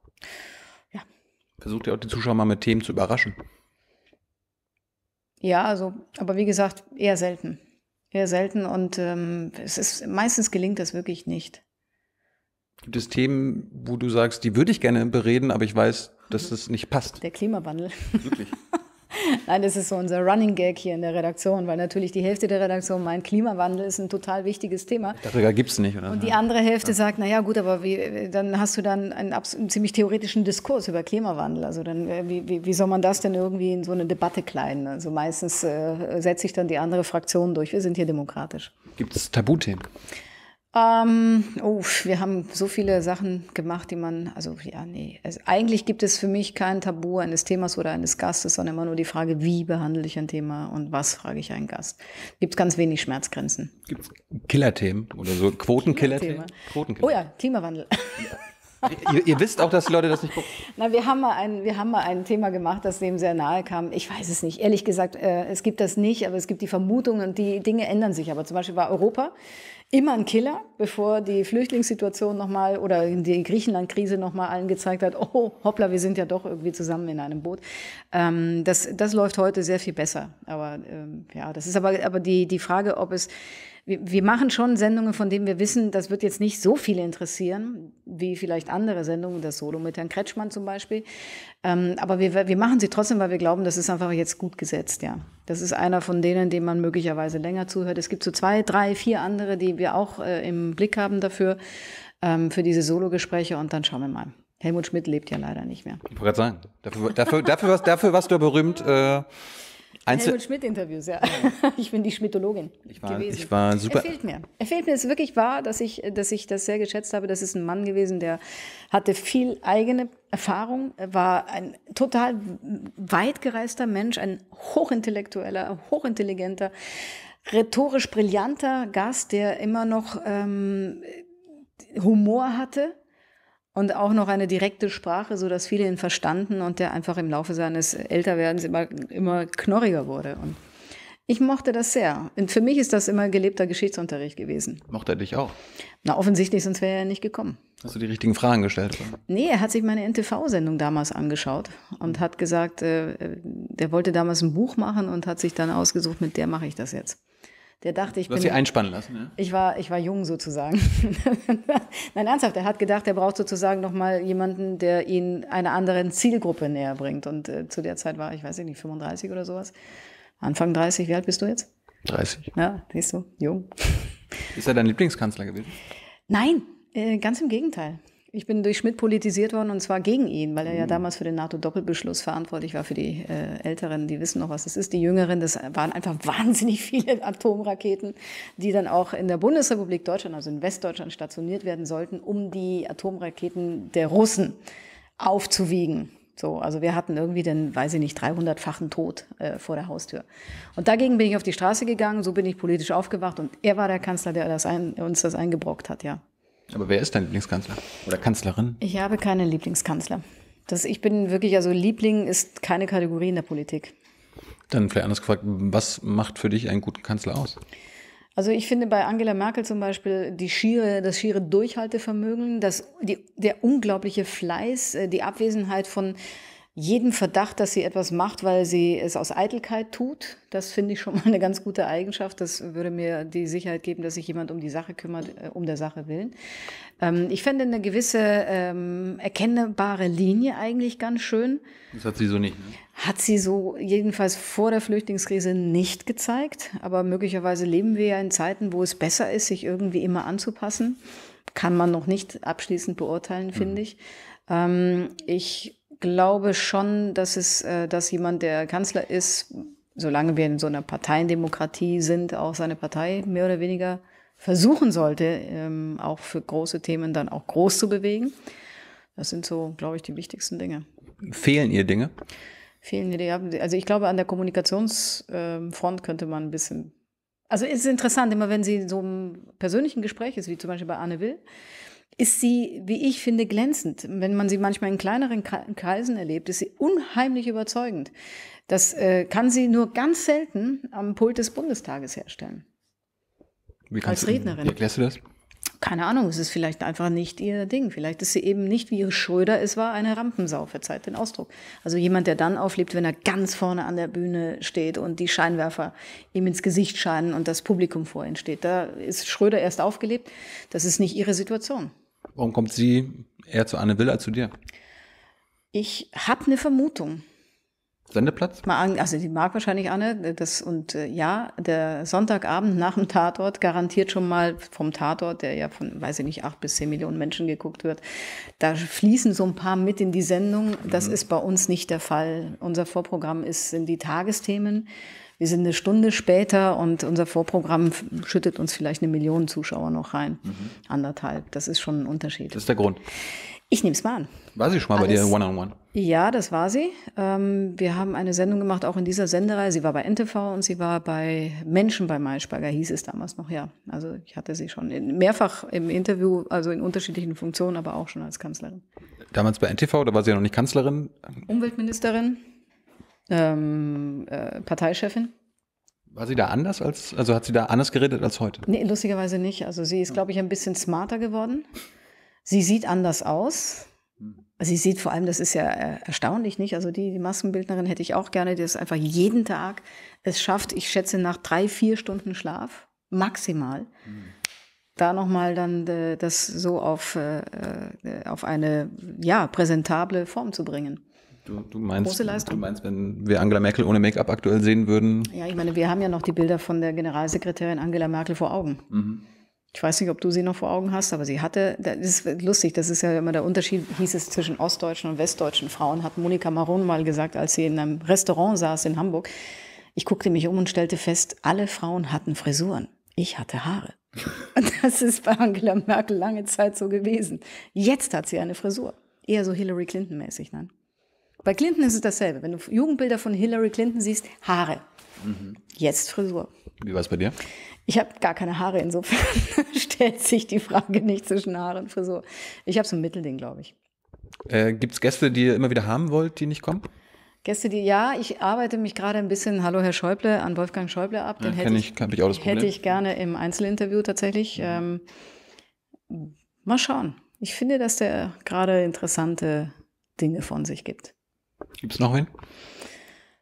versucht ja auch die Zuschauer mal mit Themen zu überraschen. Ja, also, aber wie gesagt, eher selten. Eher selten und ähm, es ist meistens gelingt das wirklich nicht. Gibt es Themen, wo du sagst, die würde ich gerne bereden, aber ich weiß, dass das mhm. nicht passt? Der Klimawandel. Wirklich. Nein, das ist so unser Running Gag hier in der Redaktion, weil natürlich die Hälfte der Redaktion meint, Klimawandel ist ein total wichtiges Thema. Darüber gibt es nicht, oder? Und die andere Hälfte ja. sagt, naja gut, aber wie, dann hast du dann einen, einen, ziemlich theoretischen Diskurs über Klimawandel. Also dann, äh, wie, wie, wie, soll man das denn irgendwie in so eine Debatte kleiden? Also meistens äh, setzt sich dann die andere Fraktion durch. Wir sind hier demokratisch. Gibt es Tabuthemen? Ähm, oh, wir haben so viele Sachen gemacht, die man, also ja, nee. Also, eigentlich gibt es für mich kein Tabu eines Themas oder eines Gastes, sondern immer nur die Frage, wie behandle ich ein Thema und was frage ich einen Gast. Gibt es ganz wenig Schmerzgrenzen. Gibt es Killerthemen oder so Quotenkillerthemen? Quotenkiller. Oh ja, Klimawandel. Ihr, ihr, wisst auch, dass die Leute das nicht gucken. Na, wir haben mal ein, wir haben mal ein Thema gemacht, das dem sehr nahe kam. Ich weiß es nicht. Ehrlich gesagt, äh, es gibt das nicht, aber es gibt die Vermutung und die Dinge ändern sich. Aber zum Beispiel war Europa immer ein Killer, bevor die Flüchtlingssituation nochmal oder die Griechenland-Krise nochmal allen gezeigt hat, oh, hoppla, wir sind ja doch irgendwie zusammen in einem Boot. Ähm, das, das läuft heute sehr viel besser. Aber ähm, ja, das ist aber, aber die, die Frage, ob es wir, wir machen schon Sendungen, von denen wir wissen, das wird jetzt nicht so viele interessieren, wie vielleicht andere Sendungen, das Solo mit Herrn Kretschmann zum Beispiel. Ähm, aber wir, wir machen sie trotzdem, weil wir glauben, das ist einfach jetzt gut gesetzt, ja. Das ist einer von denen, dem man möglicherweise länger zuhört. Es gibt so zwei, drei, vier andere, die wir auch äh, im Blick haben dafür, ähm, für diese Solo-Gespräche und dann schauen wir mal. Helmut Schmidt lebt ja leider nicht mehr. Ich wollte gerade sagen, dafür, dafür, dafür, warst, dafür warst du berühmt. Äh Einzel Helmut Schmidt-Interviews, ja. ich bin die Schmidtologin ich war, gewesen. Ich war super. Er fehlt mir. Er fehlt mir. Es ist wirklich wahr, dass ich, dass ich das sehr geschätzt habe. Das ist ein Mann gewesen, der hatte viel eigene Erfahrung, war ein total weitgereister Mensch, ein hochintellektueller, hochintelligenter, rhetorisch brillanter Gast, der immer noch ähm, Humor hatte und auch noch eine direkte Sprache, so dass viele ihn verstanden und der einfach im Laufe seines Älterwerdens immer, immer knorriger wurde. Und ich mochte das sehr. Und für mich ist das immer gelebter Geschichtsunterricht gewesen. Mochte er dich auch? Na, offensichtlich, sonst wäre er nicht gekommen. Hast du die richtigen Fragen gestellt? Oder? Nee, er hat sich meine NTV-Sendung damals angeschaut und hat gesagt, äh, äh, der wollte damals ein Buch machen und hat sich dann ausgesucht, mit der mache ich das jetzt. Der dachte, ich du hast bin. Hast einspannen lassen, ja? Ich war, ich war jung sozusagen. Nein, ernsthaft. Er hat gedacht, er braucht sozusagen nochmal jemanden, der ihn einer anderen Zielgruppe näher bringt. Und äh, zu der Zeit war ich, weiß ich nicht, 35 oder sowas. Anfang 30. Wie alt bist du jetzt? 30. Ja, siehst du, jung. Ist er dein Lieblingskanzler gewesen? Nein, äh, ganz im Gegenteil. Ich bin durch Schmidt politisiert worden und zwar gegen ihn, weil er ja mhm. damals für den NATO-Doppelbeschluss verantwortlich war. Für die äh, Älteren, die wissen noch, was das ist. Die Jüngeren, das waren einfach wahnsinnig viele Atomraketen, die dann auch in der Bundesrepublik Deutschland, also in Westdeutschland, stationiert werden sollten, um die Atomraketen der Russen aufzuwiegen. So, also wir hatten irgendwie den, weiß ich nicht, 300-fachen Tod äh, vor der Haustür. Und dagegen bin ich auf die Straße gegangen, so bin ich politisch aufgewacht und er war der Kanzler, der das ein, uns das eingebrockt hat, ja. Aber wer ist dein Lieblingskanzler oder Kanzlerin? Ich habe keine Lieblingskanzler. Das, ich bin wirklich, also Liebling ist keine Kategorie in der Politik. Dann vielleicht anders gefragt, was macht für dich einen guten Kanzler aus? Also ich finde bei Angela Merkel zum Beispiel die schiere, das schiere Durchhaltevermögen, das, die, der unglaubliche Fleiß, äh, die Abwesenheit von jeden Verdacht, dass sie etwas macht, weil sie es aus Eitelkeit tut. Das finde ich schon mal eine ganz gute Eigenschaft. Das würde mir die Sicherheit geben, dass sich jemand um die Sache kümmert, äh, um der Sache willen. Ähm, ich fände eine gewisse ähm, erkennbare Linie eigentlich ganz schön. Das hat sie so nicht. Ne? Hat sie so jedenfalls vor der Flüchtlingskrise nicht gezeigt. Aber möglicherweise leben wir ja in Zeiten, wo es besser ist, sich irgendwie immer anzupassen. Kann man noch nicht abschließend beurteilen, finde mhm. ich. Ähm, ich glaube schon, dass es, äh, dass jemand, der Kanzler ist, solange wir in so einer Parteiendemokratie sind, auch seine Partei mehr oder weniger versuchen sollte, ähm, auch für große Themen dann auch groß zu bewegen. Das sind so, glaube ich, die wichtigsten Dinge. Fehlen ihr Dinge? Fehlen ihr Dinge? Also ich glaube, an der Kommunikationsfront ähm, könnte man ein bisschen also es ist interessant, immer wenn sie in so einem persönlichen Gespräch ist, wie zum Beispiel bei Anne Will, ist sie, wie ich finde, glänzend. Wenn man sie manchmal in kleineren Kreisen erlebt, ist sie unheimlich überzeugend. Das äh, kann sie nur ganz selten am Pult des Bundestages herstellen. Wie als Rednerin. Wie erklärst du das? Keine Ahnung, es ist vielleicht einfach nicht ihr Ding. Vielleicht ist sie eben nicht, wie ihre Schröder es war, eine Rampensau, verzeiht den Ausdruck. Also jemand, der dann auflebt, wenn er ganz vorne an der Bühne steht und die Scheinwerfer ihm ins Gesicht scheinen und das Publikum vor ihm steht. Da ist Schröder erst aufgelebt. Das ist nicht ihre Situation. Warum kommt sie eher zu Anne Will als zu dir? Ich habe eine Vermutung. Sendeplatz? Also die mag wahrscheinlich Anne. Das, und äh, ja, der Sonntagabend nach dem Tatort garantiert schon mal vom Tatort, der ja von, weiß ich nicht, acht bis zehn Millionen Menschen geguckt wird, da fließen so ein paar mit in die Sendung. Das mhm. ist bei uns nicht der Fall. Unser Vorprogramm ist, sind die Tagesthemen. Wir sind eine Stunde später und unser Vorprogramm schüttet uns vielleicht eine Million Zuschauer noch rein. Mhm. Anderthalb. Das ist schon ein Unterschied. Das ist der Grund. Ich nehme es mal an. War sie schon mal Alles, bei dir One-on-One? -on -one? Ja, das war sie. Ähm, wir haben eine Sendung gemacht, auch in dieser Sendereihe. Sie war bei NTV und sie war bei Menschen bei Maischberger, hieß es damals noch, ja. Also ich hatte sie schon in, mehrfach im Interview, also in unterschiedlichen Funktionen, aber auch schon als Kanzlerin. Damals bei NTV, da war sie ja noch nicht Kanzlerin? Umweltministerin ähm, äh, Parteichefin. War sie da anders als, also hat sie da anders geredet als heute? Nee, lustigerweise nicht. Also sie ist, glaube ich, ein bisschen smarter geworden. Sie sieht anders aus. Hm. Sie sieht vor allem, das ist ja äh, erstaunlich, nicht? Also die, die Maskenbildnerin hätte ich auch gerne, die es einfach jeden Tag es schafft, ich schätze nach drei, vier Stunden Schlaf, maximal, mhm. da nochmal dann äh, das so auf, äh, auf eine, ja, präsentable Form zu bringen. Du, du, meinst, Große Leistung. du meinst, wenn wir Angela Merkel ohne Make-up aktuell sehen würden? Ja, ich meine, wir haben ja noch die Bilder von der Generalsekretärin Angela Merkel vor Augen. Mhm. Ich weiß nicht, ob du sie noch vor Augen hast, aber sie hatte, das ist lustig, das ist ja immer der Unterschied, hieß es zwischen ostdeutschen und westdeutschen Frauen, hat Monika Maron mal gesagt, als sie in einem Restaurant saß in Hamburg. Ich guckte mich um und stellte fest, alle Frauen hatten Frisuren. Ich hatte Haare. Und das ist bei Angela Merkel lange Zeit so gewesen. Jetzt hat sie eine Frisur. Eher so Hillary Clinton-mäßig, nein? Bei Clinton ist es dasselbe. Wenn du Jugendbilder von Hillary Clinton siehst, Haare. Mhm. Jetzt Frisur. Wie war es bei dir? Ich habe gar keine Haare, insofern stellt sich die Frage nicht zwischen Haare und Frisur. Ich habe so ein Mittelding, glaube ich. Äh, Gibt es Gäste, die ihr immer wieder haben wollt, die nicht kommen? Gäste, die ja, ich arbeite mich gerade ein bisschen, hallo Herr Schäuble, an Wolfgang Schäuble ab. Den ja, hätte, ich, ich, auch das hätte ich gerne im Einzelinterview tatsächlich. Mhm. Ähm, mal schauen. Ich finde, dass der gerade interessante Dinge von sich gibt. Gibt es noch einen?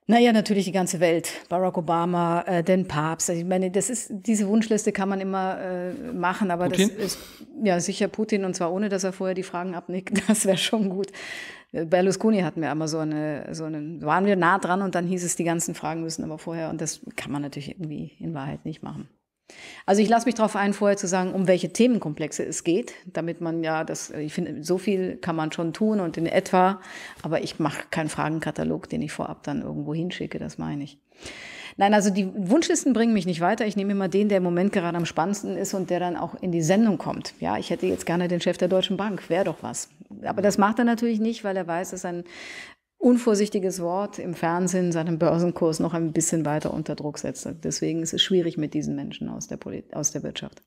Naja, natürlich die ganze Welt. Barack Obama, äh, den Papst. Also ich meine, das ist, diese Wunschliste kann man immer äh, machen, aber Putin? das ist ja sicher Putin und zwar ohne, dass er vorher die Fragen abnickt. Das wäre schon gut. Äh, Berlusconi hatten wir einmal so eine, so einen, waren wir nah dran und dann hieß es, die ganzen Fragen müssen aber vorher und das kann man natürlich irgendwie in Wahrheit nicht machen. Also ich lasse mich darauf ein, vorher zu sagen, um welche Themenkomplexe es geht, damit man ja das, äh, ich finde, so viel kann man schon tun und in etwa, aber ich mache keinen Fragenkatalog, den ich vorab dann irgendwo hinschicke, das meine ich. Nein, also die Wunschlisten bringen mich nicht weiter. Ich nehme immer den, der im Moment gerade am spannendsten ist und der dann auch in die Sendung kommt. Ja, ich hätte jetzt gerne den Chef der Deutschen Bank, wäre doch was. Aber das macht er natürlich nicht, weil er weiß, dass ein unvorsichtiges Wort im Fernsehen seinen Börsenkurs noch ein bisschen weiter unter Druck setzt. Deswegen ist es schwierig mit diesen Menschen aus der, Polit aus der Wirtschaft.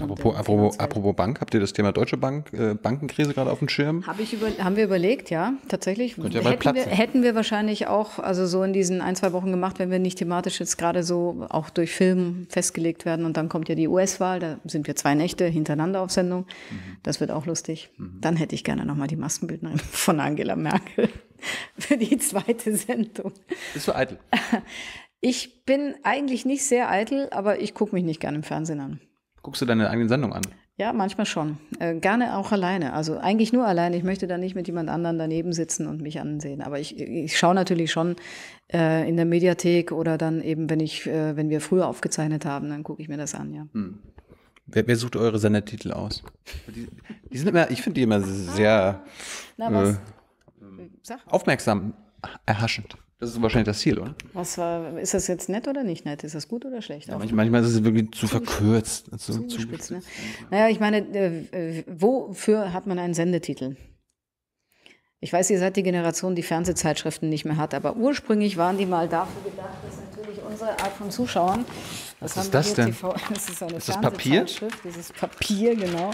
Apropos, apropos, apropos, Bank, habt ihr das Thema Deutsche Bank, äh, Bankenkrise gerade auf dem Schirm? Hab über, haben wir überlegt, ja, tatsächlich. Ja hätten, wir, hätten, wir, wahrscheinlich auch, also so in diesen ein, zwei Wochen gemacht, wenn wir nicht thematisch jetzt gerade so auch durch Film festgelegt werden. Und dann kommt ja die US-Wahl, da sind wir zwei Nächte hintereinander auf Sendung. Mhm. Das wird auch lustig. Mhm. Dann hätte ich gerne nochmal die Maskenbildnerin von Angela Merkel. für die zweite Sendung. Bist du eitel? Ich bin eigentlich nicht sehr eitel, aber ich gucke mich nicht gerne im Fernsehen an. Guckst du deine eigene Sendung an? Ja, manchmal schon. Äh, gerne auch alleine. Also eigentlich nur alleine. Ich möchte da nicht mit jemand anderem daneben sitzen und mich ansehen. Aber ich, ich schaue natürlich schon äh, in der Mediathek oder dann eben, wenn ich, äh, wenn wir früher aufgezeichnet haben, dann gucke ich mir das an, ja. Hm. Wer, wer, sucht eure Sendertitel aus? Die, die sind immer, ich finde die immer sehr. Na, was? Äh, Sachen. Aufmerksam erhaschend. Das ist wahrscheinlich das Ziel, oder? Was war, ist das jetzt nett oder nicht nett? Ist das gut oder schlecht? Ja, manchmal ist es wirklich zu, zu verkürzt. Zu, zu spitz, ne? Naja, ich meine, äh, wofür hat man einen Sendetitel? Ich weiß, ihr seid die Generation, die Fernsehzeitschriften nicht mehr hat, aber ursprünglich waren die mal dafür gedacht, dass natürlich unsere Art von Zuschauern. Was ist das denn? TV, das ist eine ist das Papier? Das Papier, genau.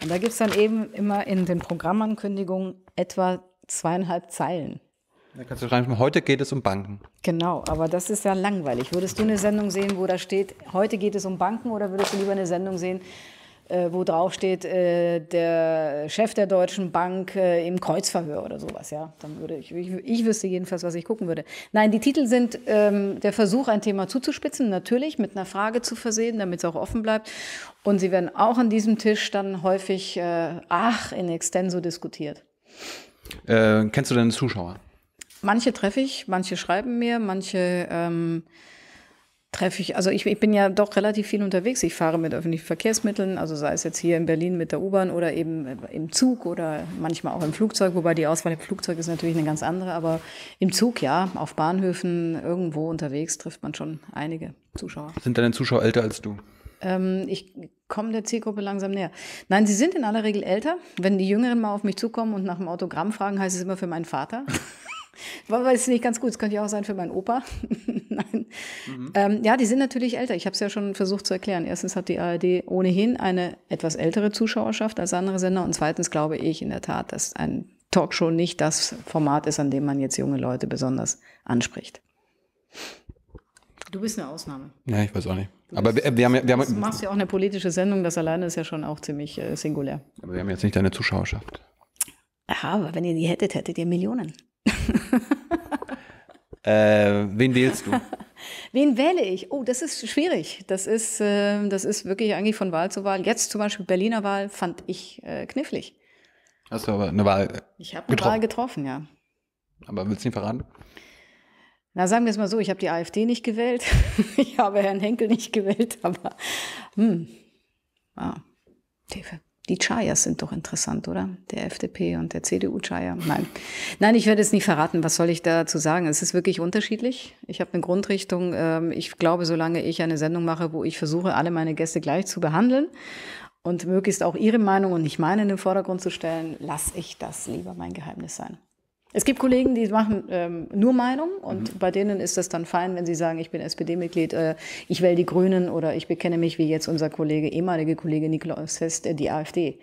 Und da gibt es dann eben immer in den Programmankündigungen etwa zweieinhalb Zeilen. Da kannst du schreiben, heute geht es um Banken. Genau, aber das ist ja langweilig. Würdest du eine Sendung sehen, wo da steht, heute geht es um Banken, oder würdest du lieber eine Sendung sehen, äh, wo drauf steht, äh, der Chef der Deutschen Bank äh, im Kreuzverhör oder sowas, ja. Dann würde ich, ich, ich, wüsste jedenfalls, was ich gucken würde. Nein, die Titel sind ähm, der Versuch, ein Thema zuzuspitzen, natürlich mit einer Frage zu versehen, damit es auch offen bleibt. Und sie werden auch an diesem Tisch dann häufig, äh, ach, in extenso diskutiert. Äh, kennst du deine Zuschauer? Manche treffe ich, manche schreiben mir, manche ähm, treffe ich. Also ich, ich, bin ja doch relativ viel unterwegs. Ich fahre mit öffentlichen Verkehrsmitteln, also sei es jetzt hier in Berlin mit der U-Bahn oder eben äh, im Zug oder manchmal auch im Flugzeug, wobei die Auswahl im Flugzeug ist natürlich eine ganz andere. Aber im Zug, ja, auf Bahnhöfen, irgendwo unterwegs trifft man schon einige Zuschauer. Sind deine Zuschauer älter als du? Ähm, ich kommen der Zielgruppe langsam näher. Nein, sie sind in aller Regel älter. Wenn die Jüngeren mal auf mich zukommen und nach dem Autogramm fragen, heißt es immer für meinen Vater. Weil es nicht ganz gut, es könnte ja auch sein für meinen Opa. Nein. Mhm. Ähm, ja, die sind natürlich älter. Ich habe es ja schon versucht zu erklären. Erstens hat die ARD ohnehin eine etwas ältere Zuschauerschaft als andere Sender. Und zweitens glaube ich in der Tat, dass ein Talkshow nicht das Format ist, an dem man jetzt junge Leute besonders anspricht. Du bist eine Ausnahme. Ja, ich weiß auch nicht. Du aber bist, wir, wir, haben Wir haben, du machst ja auch eine politische Sendung, das alleine ist ja schon auch ziemlich äh, singulär. Aber wir haben jetzt nicht deine Zuschauerschaft. Aha, aber wenn ihr die hättet, hättet ihr Millionen. äh, wen wählst du? Wen wähle ich? Oh, das ist schwierig. Das ist, äh, das ist wirklich eigentlich von Wahl zu Wahl. Jetzt zum Beispiel Berliner Wahl fand ich äh, knifflig. Hast du aber eine Wahl getroffen? Ich habe eine Wahl getroffen, ja. Aber willst du nicht verraten? Na, sagen wir es mal so, ich habe die AfD nicht gewählt, ich habe Herrn Henkel nicht gewählt, aber hm. Ah, die Chayas sind doch interessant, oder? Der FDP und der CDU-Chaya. Nein. Nein, ich werde es nicht verraten. Was soll ich dazu sagen? Es ist wirklich unterschiedlich. Ich habe eine Grundrichtung. Ähm, ich glaube, solange ich eine Sendung mache, wo ich versuche, alle meine Gäste gleich zu behandeln und möglichst auch ihre Meinung und nicht meine in den Vordergrund zu stellen, lasse ich das lieber mein Geheimnis sein. Es gibt Kollegen, die machen ähm, nur Meinung und mhm. bei denen ist das dann fein, wenn sie sagen, ich bin SPD-Mitglied, äh, ich wähle die Grünen oder ich bekenne mich wie jetzt unser Kollege, ehemalige Kollege Nikolaus Hest, äh, die AfD.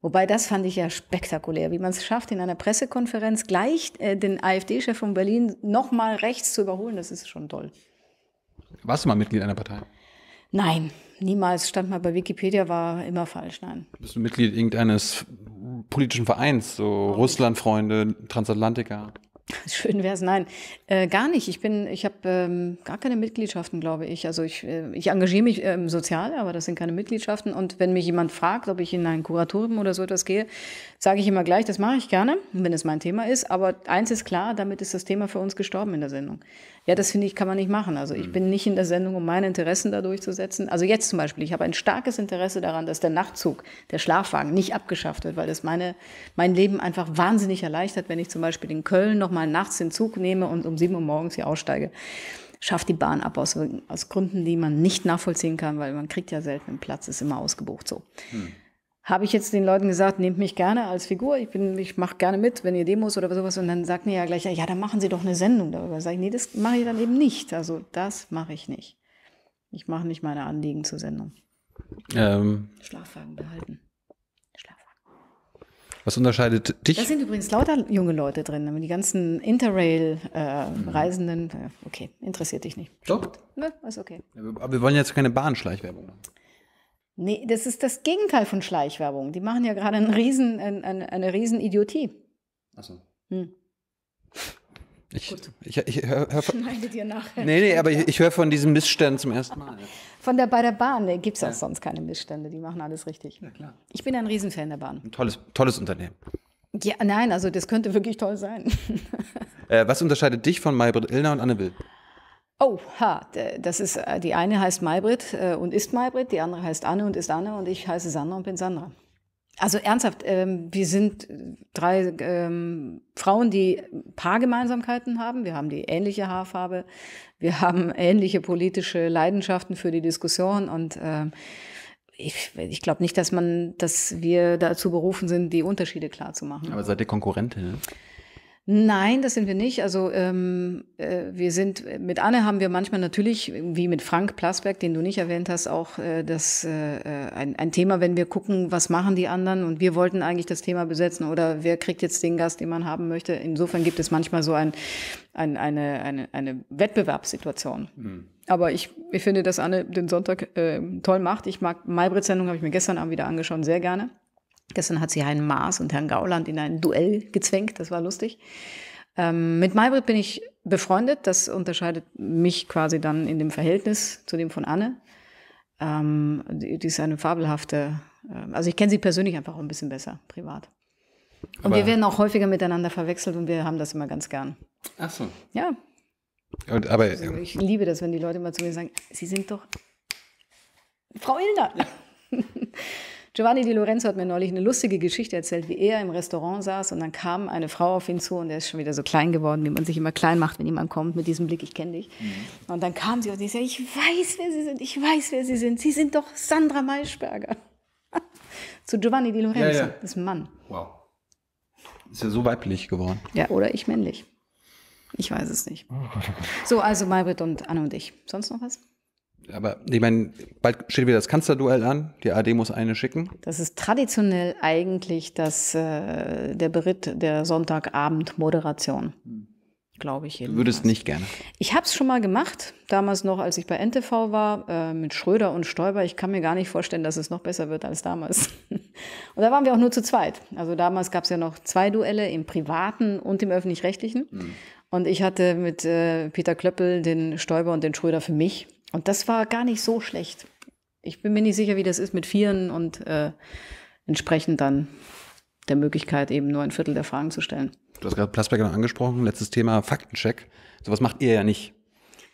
Wobei das fand ich ja spektakulär, wie man es schafft, in einer Pressekonferenz gleich äh, den AfD-Chef von Berlin nochmal rechts zu überholen, das ist schon toll. Warst du mal Mitglied einer Partei? Nein, niemals stand mal bei Wikipedia, war immer falsch, nein. Bist du Mitglied irgendeines politischen Vereins, so oh. Russlandfreunde, Transatlantiker? Schön wäre es, nein, äh, gar nicht. Ich bin, ich habe ähm, gar keine Mitgliedschaften, glaube ich. Also ich, äh, ich engagiere mich ähm, sozial, aber das sind keine Mitgliedschaften. Und wenn mich jemand fragt, ob ich in ein Kuratorium oder so etwas gehe, sage ich immer gleich, das mache ich gerne, wenn es mein Thema ist. Aber eins ist klar, damit ist das Thema für uns gestorben in der Sendung. Ja, das finde ich, kann man nicht machen. Also ich mhm. bin nicht in der Sendung, um meine Interessen da durchzusetzen. Also jetzt zum Beispiel, ich habe ein starkes Interesse daran, dass der Nachtzug, der Schlafwagen nicht abgeschafft wird, weil das meine, mein Leben einfach wahnsinnig erleichtert, wenn ich zum Beispiel in Köln nochmal nachts den Zug nehme und um sieben Uhr morgens hier aussteige. Schafft die Bahn ab aus, aus Gründen, die man nicht nachvollziehen kann, weil man kriegt ja selten einen Platz, ist immer ausgebucht so. Hm habe ich jetzt den Leuten gesagt, nehmt mich gerne als Figur, ich, ich mache gerne mit, wenn ihr Demos oder sowas. Und dann sagt mir ja gleich, ja, dann machen Sie doch eine Sendung darüber. Sag ich, nee, das mache ich dann eben nicht. Also das mache ich nicht. Ich mache nicht meine Anliegen zur Sendung. Ähm, Schlafwagen behalten. Was unterscheidet dich? Da sind übrigens lauter junge Leute drin. Die ganzen Interrail-Reisenden, ähm, mhm. äh, mhm. okay, interessiert dich nicht. Doch. Ne, ist okay. Aber wir wollen jetzt keine Bahnschleichwerbung machen. Nee, das ist das Gegenteil von Schleichwerbung. Die machen ja gerade einen riesen, ein, ein, eine riesen Idiotie. Achso. Hm. Ich, ich, ich hör, hör von, Schneide dir nachher. Nee, nee, aber ich, ich höre von diesen Missständen zum ersten Mal. Von der bei der Bahn nee, gibt es ja. sonst keine Missstände. Die machen alles richtig. Ja, klar. Ich bin ein Riesenfan der Bahn. Ein tolles, tolles Unternehmen. Ja, nein, also das könnte wirklich toll sein. äh, was unterscheidet dich von Maybrit Illner und Anne Will? Oh, ha, das ist, äh, die eine heißt Maybrit äh, und ist Maybrit, die andere heißt Anne und ist Anne und ich heiße Sandra und bin Sandra. Also ernsthaft, ähm, wir sind drei ähm, Frauen, die ein paar Gemeinsamkeiten haben. Wir haben die ähnliche Haarfarbe, wir haben ähnliche politische Leidenschaften für die Diskussion und ähm, ich, ich glaube nicht, dass man, dass wir dazu berufen sind, die Unterschiede klarzumachen. Aber seid ihr Konkurrentinnen? Nein, das sind wir nicht. Also ähm, äh, wir sind äh, mit Anne haben wir manchmal natürlich, wie mit Frank Plasberg, den du nicht erwähnt hast, auch äh, das äh, äh, ein, ein Thema, wenn wir gucken, was machen die anderen und wir wollten eigentlich das Thema besetzen oder wer kriegt jetzt den Gast, den man haben möchte. Insofern gibt es manchmal so ein, ein, eine, eine, eine Wettbewerbssituation. Mhm. Aber ich, ich finde, dass Anne den Sonntag äh, toll macht. Ich mag Maybrit-Sendung, habe ich mir gestern Abend wieder angeschaut, sehr gerne. Gestern hat sie Herrn Maas und Herrn Gauland in ein Duell gezwängt, das war lustig. Ähm, mit Maybrit bin ich befreundet, das unterscheidet mich quasi dann in dem Verhältnis zu dem von Anne. Ähm, die, die ist eine fabelhafte, äh, also ich kenne sie persönlich einfach auch ein bisschen besser, privat. Und Aber wir werden auch häufiger miteinander verwechselt und wir haben das immer ganz gern. Ach so. Ja. Und, aber, also ich liebe das, wenn die Leute immer zu mir sagen, Sie sind doch Frau Ilda. Ja. Giovanni Di Lorenzo hat mir neulich eine lustige Geschichte erzählt, wie er im Restaurant saß und dann kam eine Frau auf ihn zu und er ist schon wieder so klein geworden, wie man sich immer klein macht, wenn jemand kommt mit diesem Blick, ich kenne dich. Mhm. Und dann kam sie und ich sagte, ich weiß, wer Sie sind, ich weiß, wer Sie sind. Sie sind doch Sandra Maischberger. zu Giovanni Di Lorenzo, ja, ja. das ist ein Mann. Wow. Ist ja so weiblich geworden. Ja, oder ich männlich. Ich weiß es nicht. Oh oh so, also Margret und Anne und ich. Sonst noch was? aber ich meine, bald steht wieder das Kanzlerduell an. Die AD muss eine schicken. Das ist traditionell eigentlich das, äh, der Beritt der Sonntagabend-Moderation. Glaube ich. Jedenfalls. Du würdest nicht gerne. Ich habe es schon mal gemacht, damals noch, als ich bei NTV war, äh, mit Schröder und Stoiber. Ich kann mir gar nicht vorstellen, dass es noch besser wird als damals. und da waren wir auch nur zu zweit. Also damals gab es ja noch zwei Duelle im privaten und im öffentlich-rechtlichen. Hm. Und ich hatte mit äh, Peter Klöppel den Stoiber und den Schröder für mich und das war gar nicht so schlecht. Ich bin mir nicht sicher, wie das ist mit Vieren und äh, entsprechend dann der Möglichkeit, eben nur ein Viertel der Fragen zu stellen. Du hast gerade Plasberger angesprochen, letztes Thema, Faktencheck. Sowas macht ihr ja nicht.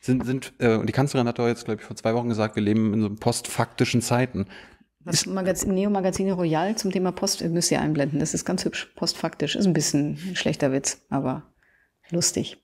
Sind, sind, äh, und die Kanzlerin hat doch jetzt, glaube ich, vor zwei Wochen gesagt, wir leben in so postfaktischen Zeiten. Das Magazin, Neo Magazine Royal zum Thema Post äh, müsst ihr einblenden. Das ist ganz hübsch, postfaktisch. Ist ein bisschen ein schlechter Witz, aber lustig.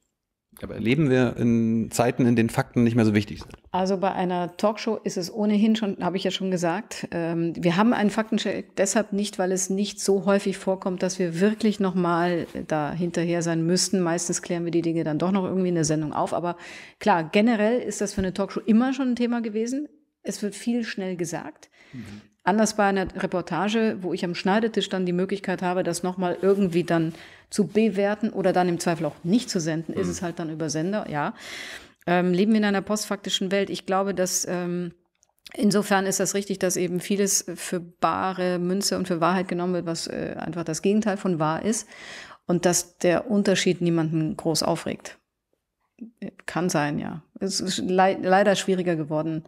Aber leben wir in Zeiten, in denen Fakten nicht mehr so wichtig sind? Also bei einer Talkshow ist es ohnehin schon, habe ich ja schon gesagt, ähm, wir haben einen Faktencheck deshalb nicht, weil es nicht so häufig vorkommt, dass wir wirklich nochmal da hinterher sein müssten. Meistens klären wir die Dinge dann doch noch irgendwie in der Sendung auf. Aber klar, generell ist das für eine Talkshow immer schon ein Thema gewesen. Es wird viel schnell gesagt. Mhm. Anders bei einer Reportage, wo ich am Schneidetisch dann die Möglichkeit habe, das nochmal irgendwie dann zu bewerten oder dann im Zweifel auch nicht zu senden, mhm. ist es halt dann über Sender, ja. Ähm, leben wir in einer postfaktischen Welt. Ich glaube, dass ähm, insofern ist das richtig, dass eben vieles für bare Münze und für Wahrheit genommen wird, was äh, einfach das Gegenteil von wahr ist und dass der Unterschied niemanden groß aufregt. Äh, kann sein, ja. Es ist le leider schwieriger geworden,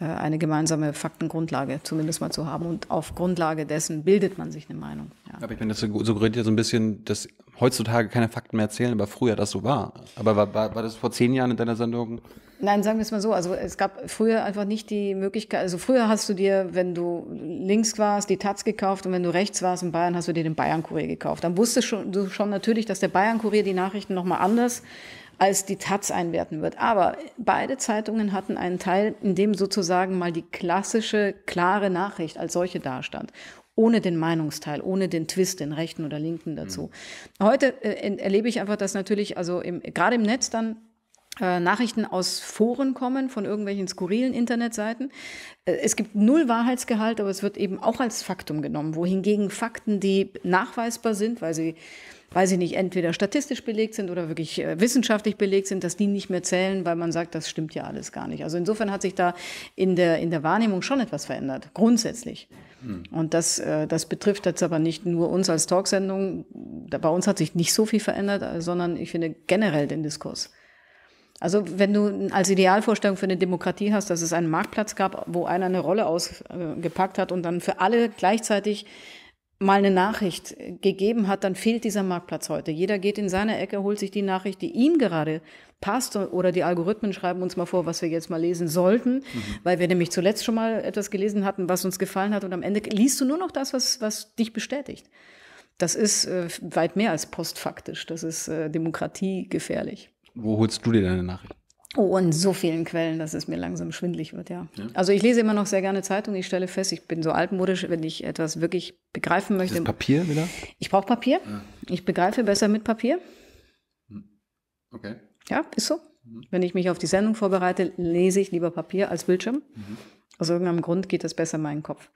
äh, eine gemeinsame Faktengrundlage zumindest mal zu haben. Und auf Grundlage dessen bildet man sich eine Meinung. Ja. Aber ich meine, das suggeriert ja so ein bisschen, dass heutzutage keine Fakten mehr erzählen, aber früher das so war. Aber war, war, war das vor zehn Jahren in deiner Sendung? Nein, sagen wir es mal so. Also es gab früher einfach nicht die Möglichkeit. Also früher hast du dir, wenn du links warst, die Taz gekauft und wenn du rechts warst in Bayern, hast du dir den Bayern-Kurier gekauft. Dann wusstest du schon natürlich, dass der Bayern-Kurier die Nachrichten nochmal anders als die Taz einwerten wird. Aber beide Zeitungen hatten einen Teil, in dem sozusagen mal die klassische, klare Nachricht als solche dastand. Ohne den Meinungsteil, ohne den Twist, den rechten oder linken dazu. Mhm. Heute äh, erlebe ich einfach, dass natürlich, also im, gerade im Netz dann äh, Nachrichten aus Foren kommen, von irgendwelchen skurrilen Internetseiten. Äh, es gibt null Wahrheitsgehalt, aber es wird eben auch als Faktum genommen, wohingegen Fakten, die nachweisbar sind, weil sie weiß ich nicht, entweder statistisch belegt sind oder wirklich äh, wissenschaftlich belegt sind, dass die nicht mehr zählen, weil man sagt, das stimmt ja alles gar nicht. Also insofern hat sich da in der, in der Wahrnehmung schon etwas verändert, grundsätzlich. Hm. Und das, äh, das betrifft jetzt aber nicht nur uns als Talksendung. Bei uns hat sich nicht so viel verändert, äh, sondern ich finde generell den Diskurs. Also wenn du als Idealvorstellung für eine Demokratie hast, dass es einen Marktplatz gab, wo einer eine Rolle ausgepackt hat und dann für alle gleichzeitig mal eine Nachricht gegeben hat, dann fehlt dieser Marktplatz heute. Jeder geht in seine Ecke, holt sich die Nachricht, die ihm gerade passt oder die Algorithmen schreiben uns mal vor, was wir jetzt mal lesen sollten, mhm. weil wir nämlich zuletzt schon mal etwas gelesen hatten, was uns gefallen hat und am Ende liest du nur noch das, was, was dich bestätigt. Das ist äh, weit mehr als postfaktisch, das ist äh, demokratiegefährlich. Wo holst du dir deine Nachricht? Oh, und so vielen Quellen, dass es mir langsam schwindlig wird, ja. ja. Also ich lese immer noch sehr gerne Zeitungen. Ich stelle fest, ich bin so altmodisch, wenn ich etwas wirklich begreifen möchte. Ist Papier wieder? Ich brauche Papier. Ja. Ich begreife besser mit Papier. Hm. Okay. Ja, ist so. Mhm. Wenn ich mich auf die Sendung vorbereite, lese ich lieber Papier als Bildschirm. Mhm. Aus irgendeinem Grund geht das besser in meinen Kopf.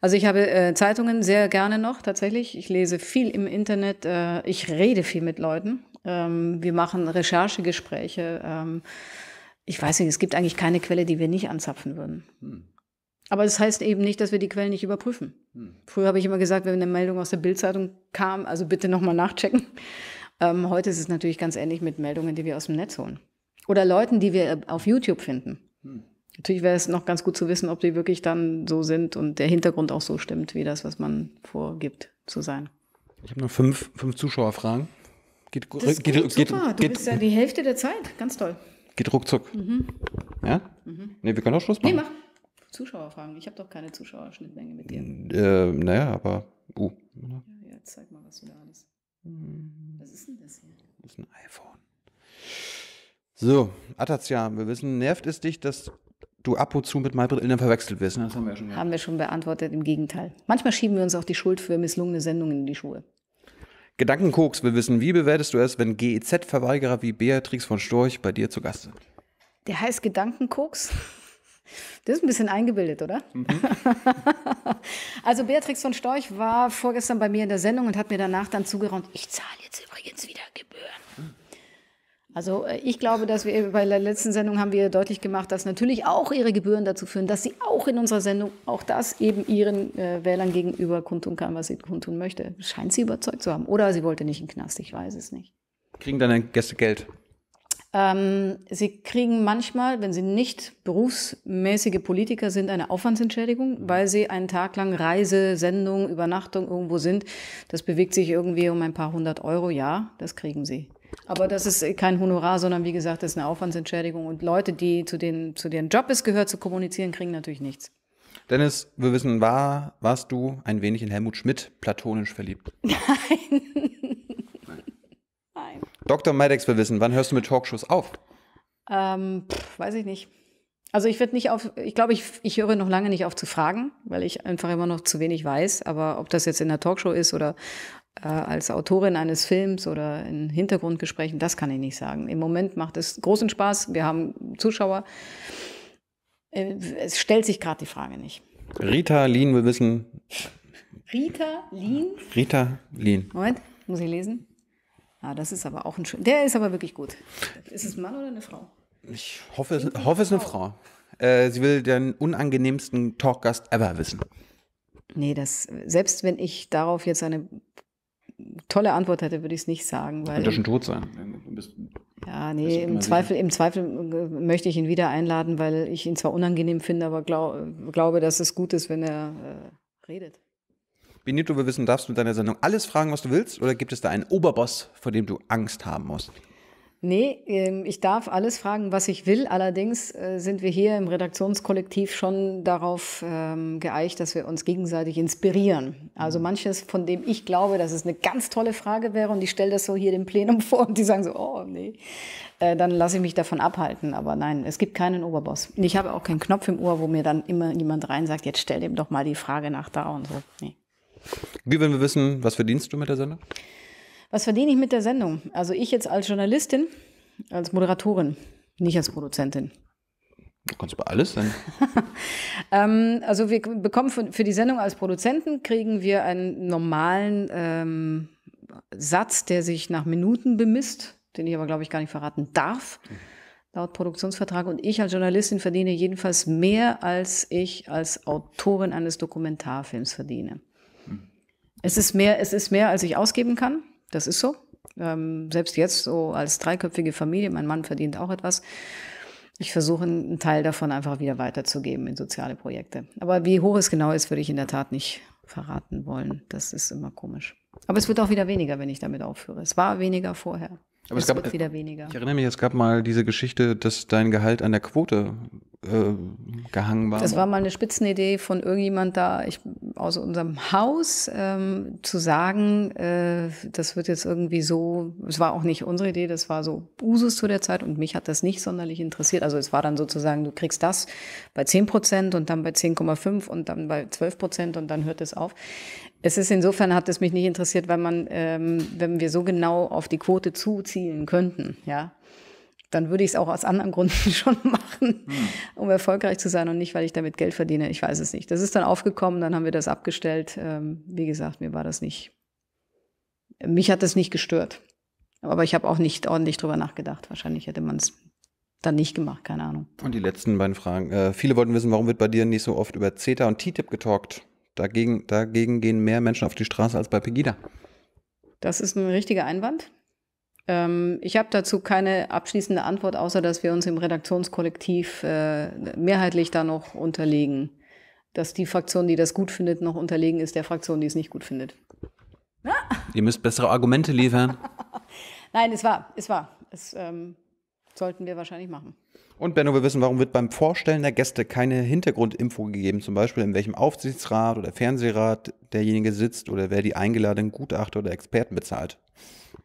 Also ich habe äh, Zeitungen sehr gerne noch tatsächlich. Ich lese viel im Internet. Äh, ich rede viel mit Leuten. Ähm, wir machen Recherchegespräche. Ähm, ich weiß nicht, es gibt eigentlich keine Quelle, die wir nicht anzapfen würden. Hm. Aber das heißt eben nicht, dass wir die Quellen nicht überprüfen. Hm. Früher habe ich immer gesagt, wenn eine Meldung aus der Bildzeitung kam, also bitte nochmal nachchecken. Ähm, heute ist es natürlich ganz ähnlich mit Meldungen, die wir aus dem Netz holen. Oder Leuten, die wir äh, auf YouTube finden. Hm. Natürlich wäre es noch ganz gut zu wissen, ob die wirklich dann so sind und der Hintergrund auch so stimmt, wie das, was man vorgibt zu sein. Ich habe noch fünf, fünf Zuschauerfragen. Geht, geht, geht, Super, du bist ja die Hälfte der Zeit. Ganz toll. Geht ruckzuck. Mhm. Ja? Mhm. Nee, wir können auch Schluss machen. Nee, mach. Zuschauerfragen. Ich habe doch keine Zuschauerschnittmenge mit dir. Äh, naja, aber. Uh. Ja, ja, zeig mal, was du da alles. Hm. Was ist denn das hier? Das ist ein iPhone. So, Atatia, wir wissen, nervt es dich, dass du ab und zu mit Maybrit Illner verwechselt wirst? Das haben wir ja schon. Haben wir schon beantwortet, im Gegenteil. Manchmal schieben wir uns auch die Schuld für misslungene Sendungen in die Schuhe. Gedankenkoks will wissen, wie bewertest du es, wenn GEZ-Verweigerer wie Beatrix von Storch bei dir zu Gast sind? Der heißt Gedankenkoks. Das ist ein bisschen eingebildet, oder? Mhm. also Beatrix von Storch war vorgestern bei mir in der Sendung und hat mir danach dann zugeraunt, ich zahle jetzt übrigens wieder Gebühren. Also äh, ich glaube, dass wir bei der letzten Sendung haben wir deutlich gemacht, dass natürlich auch ihre Gebühren dazu führen, dass sie auch in unserer Sendung auch das eben ihren äh, Wählern gegenüber kundtun kann, was sie kundtun möchte. Scheint sie überzeugt zu haben. Oder sie wollte nicht in den Knast, ich weiß es nicht. Kriegen deine Gäste Geld? Ähm, sie kriegen manchmal, wenn sie nicht berufsmäßige Politiker sind, eine Aufwandsentschädigung, mhm. weil sie einen Tag lang Reise, Sendung, Übernachtung irgendwo sind. Das bewegt sich irgendwie um ein paar hundert Euro. Ja, das kriegen sie. Aber das ist äh, kein Honorar, sondern wie gesagt, das ist eine Aufwandsentschädigung. Und Leute, die zu, den, zu deren Job es gehört, zu kommunizieren, kriegen natürlich nichts. Dennis, wir wissen, war, warst du ein wenig in Helmut Schmidt platonisch verliebt? Nein. Nein. Dr. Meidex wir wissen, wann hörst du mit Talkshows auf? Ähm, pff, weiß ich nicht. Also ich werde nicht auf, ich glaube, ich, ich höre noch lange nicht auf zu fragen, weil ich einfach immer noch zu wenig weiß. Aber ob das jetzt in der Talkshow ist oder äh, als Autorin eines Films oder in Hintergrundgesprächen, das kann ich nicht sagen. Im Moment macht es großen Spaß, wir haben Zuschauer. Äh, es stellt sich gerade die Frage nicht. Rita Lien, wir wissen. Rita Lien? Rita Lien. Moment, muss ich lesen? Ah, das ist aber auch ein schön. Der ist aber wirklich gut. Ist es ein Mann oder eine Frau? Ich hoffe, es, hoffe, es ist eine Frau. Äh, sie will den unangenehmsten Talkgast ever wissen. Nee, das, selbst wenn ich darauf jetzt eine tolle Antwort hätte, würde ich es nicht sagen. Weil Könnte schon tot sein. Ja, nee, im Zweifel, im äh, Zweifel möchte ich ihn wieder einladen, weil ich ihn zwar unangenehm finde, aber glaub, glaube, dass es gut ist, wenn er äh, redet. Benito, wir wissen, darfst du mit deiner Sendung alles fragen, was du willst, oder gibt es da einen Oberboss, vor dem du Angst haben musst? Nee, ähm, ich darf alles fragen, was ich will. Allerdings äh, sind wir hier im Redaktionskollektiv schon darauf ähm, geeicht, dass wir uns gegenseitig inspirieren. Also mhm. manches, von dem ich glaube, dass es eine ganz tolle Frage wäre und ich stelle das so hier dem Plenum vor und die sagen so, oh nee, äh, dann lasse ich mich davon abhalten. Aber nein, es gibt keinen Oberboss. Ich habe auch keinen Knopf im Ohr, wo mir dann immer jemand rein sagt, jetzt stell dem doch mal die Frage nach da und so. Nee. Wie wenn wir wissen, was verdienst du mit der Sendung? Was verdiene ich mit der Sendung? Also ich jetzt als Journalistin, als Moderatorin, nicht als Produzentin. Du kannst bei alles sein. ähm, also wir bekommen für, für, die Sendung als Produzenten, kriegen wir einen normalen ähm, Satz, der sich nach Minuten bemisst, den ich aber, glaube ich, gar nicht verraten darf. laut Produktionsvertrag. Und ich als Journalistin verdiene jedenfalls mehr, als ich als Autorin eines Dokumentarfilms verdiene. Hm. Es ist mehr, es ist mehr, als ich ausgeben kann. Das ist so. Ähm, selbst jetzt so als dreiköpfige Familie, mein Mann verdient auch etwas. Ich versuche einen Teil davon einfach wieder weiterzugeben in soziale Projekte. Aber wie hoch es genau ist, würde ich in der Tat nicht verraten wollen. Das ist immer komisch. Aber es wird auch wieder weniger, wenn ich damit aufhöre. Es war weniger vorher. Aber es, es gab, wieder weniger. Ich erinnere mich, es gab mal diese Geschichte, dass dein Gehalt an der Quote äh, gehangen war. Das war mal eine Spitzenidee von irgendjemand da ich, aus unserem Haus, ähm, zu sagen, äh, das wird jetzt irgendwie so, es war auch nicht unsere Idee, das war so Usus zu der Zeit und mich hat das nicht sonderlich interessiert. Also es war dann sozusagen, du kriegst das bei 10 Prozent und dann bei 10,5 und dann bei 12 Prozent und dann hört es auf. Es ist insofern hat es mich nicht interessiert, weil man, ähm, wenn wir so genau auf die Quote zuzielen könnten, ja, dann würde ich es auch aus anderen Gründen schon machen, hm. um erfolgreich zu sein und nicht, weil ich damit Geld verdiene. Ich weiß es nicht. Das ist dann aufgekommen, dann haben wir das abgestellt. Ähm, wie gesagt, mir war das nicht, mich hat das nicht gestört. Aber ich habe auch nicht ordentlich drüber nachgedacht. Wahrscheinlich hätte man es dann nicht gemacht, keine Ahnung. Und die letzten beiden Fragen. Äh, viele wollten wissen, warum wird bei dir nicht so oft über CETA und TTIP getalkt? Dagegen, dagegen gehen mehr Menschen auf die Straße als bei Pegida. Das ist ein richtiger Einwand. Ähm, ich habe dazu keine abschließende Antwort, außer dass wir uns im Redaktionskollektiv äh, mehrheitlich da noch unterlegen. Dass die Fraktion, die das gut findet, noch unterlegen ist der Fraktion, die es nicht gut findet. Ah. Ihr müsst bessere Argumente liefern. Nein, es war, es war. Es ähm, sollten wir wahrscheinlich machen. Und Benno, wir wissen, warum wird beim Vorstellen der Gäste keine Hintergrundinfo gegeben, zum Beispiel in welchem Aufsichtsrat oder Fernsehrat derjenige sitzt oder wer die eingeladenen Gutachter oder Experten bezahlt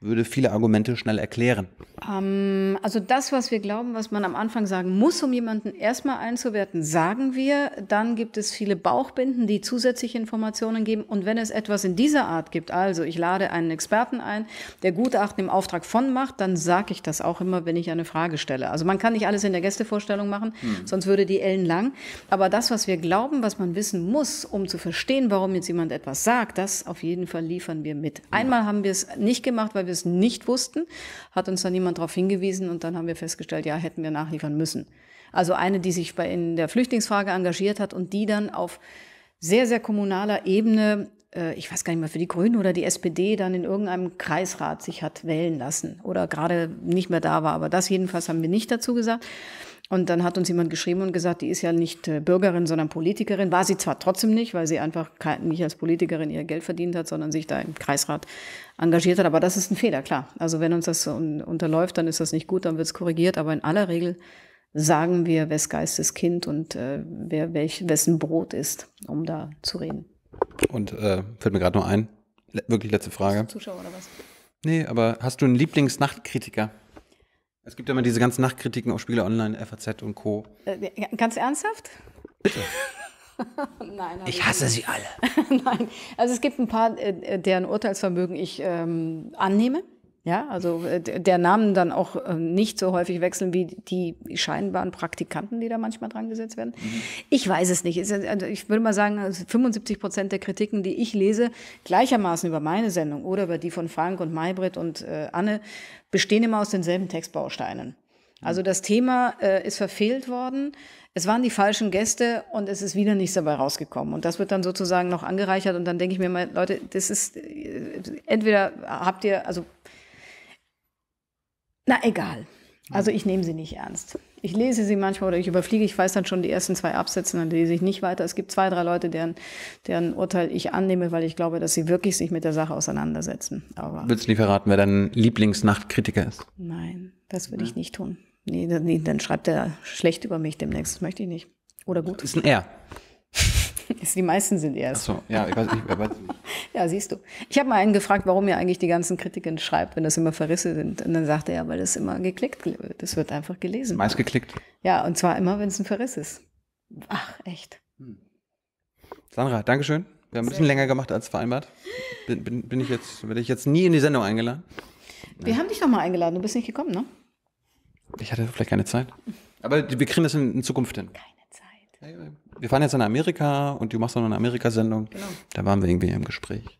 würde viele Argumente schnell erklären? Ähm, also das, was wir glauben, was man am Anfang sagen muss, um jemanden erstmal einzuwerten, sagen wir. Dann gibt es viele Bauchbinden, die zusätzliche Informationen geben. Und wenn es etwas in dieser Art gibt, also ich lade einen Experten ein, der Gutachten im Auftrag von macht, dann sage ich das auch immer, wenn ich eine Frage stelle. Also man kann nicht alles in der Gästevorstellung machen, hm. sonst würde die Ellen lang. Aber das, was wir glauben, was man wissen muss, um zu verstehen, warum jetzt jemand etwas sagt, das auf jeden Fall liefern wir mit. Einmal haben wir es nicht gemacht, weil wir es nicht wussten, hat uns dann jemand darauf hingewiesen und dann haben wir festgestellt, ja, hätten wir nachliefern müssen. Also eine, die sich bei, in der Flüchtlingsfrage engagiert hat und die dann auf sehr, sehr kommunaler Ebene, äh, ich weiß gar nicht mehr, für die Grünen oder die SPD dann in irgendeinem Kreisrat sich hat wählen lassen oder gerade nicht mehr da war. Aber das jedenfalls haben wir nicht dazu gesagt. Und dann hat uns jemand geschrieben und gesagt, die ist ja nicht äh, Bürgerin, sondern Politikerin. War sie zwar trotzdem nicht, weil sie einfach nicht als Politikerin ihr Geld verdient hat, sondern sich da im Kreisrat engagiert hat. Aber das ist ein Fehler, klar. Also wenn uns das unterläuft, dann ist das nicht gut, dann wird es korrigiert. Aber in aller Regel sagen wir, wes Geistes Kind und äh, wer welch, wessen Brot ist, um da zu reden. Und äh, fällt mir gerade nur ein, wirklich letzte Frage. Zuschauer oder was? Nee, aber hast du einen Lieblingsnachtkritiker? Es gibt ja immer diese ganzen Nachtkritiken auf Spiele Online, FAZ und Co. Äh, ganz ernsthaft? Bitte. Nein, ich hasse sie alle. Nein, also es gibt ein paar, äh, äh, deren Urteilsvermögen ich ähm, annehme. Ja, also äh, der Namen dann auch ähm, nicht so häufig wechseln wie die scheinbaren Praktikanten, die da manchmal dran gesetzt werden. Mhm. Ich weiß es nicht. Also, ich würde mal sagen, 75 also, Prozent der Kritiken, die ich lese, gleichermaßen über meine Sendung oder über die von Frank und Maybrit und äh, Anne, bestehen immer aus denselben Textbausteinen. Mhm. Also das Thema äh, ist verfehlt worden. Es waren die falschen Gäste und es ist wieder nichts dabei rausgekommen. Und das wird dann sozusagen noch angereichert. Und dann denke ich mir mal, Leute, das ist, äh, entweder habt ihr, also na egal. Also ich nehme sie nicht ernst. Ich lese sie manchmal oder ich überfliege, ich weiß dann schon die ersten zwei Absätze, dann lese ich nicht weiter. Es gibt zwei, drei Leute, deren, deren Urteil ich annehme, weil ich glaube, dass sie wirklich sich mit der Sache auseinandersetzen. Aber Würdest du nicht verraten, wer dein Lieblingsnachtkritiker ist? Nein, das würde ja. ich nicht tun. Nee, nee, dann schreibt er schlecht über mich demnächst. Das möchte ich nicht. Oder gut. Das ist ein R. Die meisten sind erst. Ach so, ja, ich weiß nicht. Ich weiß nicht. ja, siehst du. Ich habe mal einen gefragt, warum er eigentlich die ganzen Kritiken schreibt, wenn das immer Verrisse sind. Und dann sagte er, weil das immer geklickt wird. Das wird einfach gelesen. Meist geklickt. Ja, und zwar immer, wenn es ein Verriss ist. Ach, echt. Hm. Sandra, Dankeschön. Wir haben ein bisschen länger gemacht als vereinbart. Bin, bin, bin ich jetzt, werde ich jetzt nie in die Sendung eingeladen? Wir ja. haben dich doch mal eingeladen, du bist nicht gekommen, ne? Ich hatte vielleicht keine Zeit. Aber wir kriegen das in, in Zukunft hin. Keine Zeit. Ja, ja wir fahren jetzt in Amerika und du machst noch eine Amerika-Sendung. Genau. Da waren wir irgendwie im Gespräch.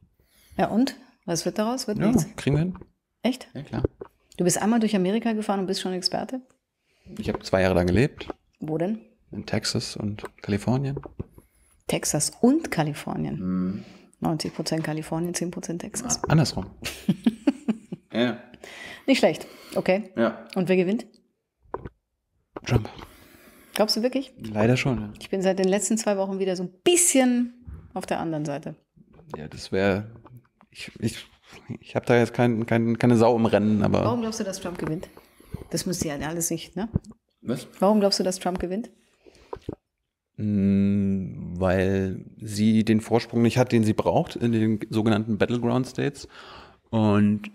Ja, und? Was wird daraus? Wird ja, nichts? kriegen wir hin. Echt? Ja, klar. Du bist einmal durch Amerika gefahren und bist schon Experte? Ich habe zwei Jahre da gelebt. Wo denn? In Texas und Kalifornien. Texas und Kalifornien. Hm. 90% Kalifornien, 10% Texas. Ah, andersrum. ja. Nicht schlecht. Okay. Ja. Und wer gewinnt? Trump. Glaubst du wirklich? Leider schon. Ja. Ich bin seit den letzten zwei Wochen wieder so ein bisschen auf der anderen Seite. Ja, das wäre. Ich, ich, ich habe da jetzt kein, kein, keine Sau im Rennen, aber. Warum glaubst du, dass Trump gewinnt? Das müsste ja alles nicht, ne? Was? Warum glaubst du, dass Trump gewinnt? Mm, weil sie den Vorsprung nicht hat, den sie braucht in den sogenannten Battleground States. Und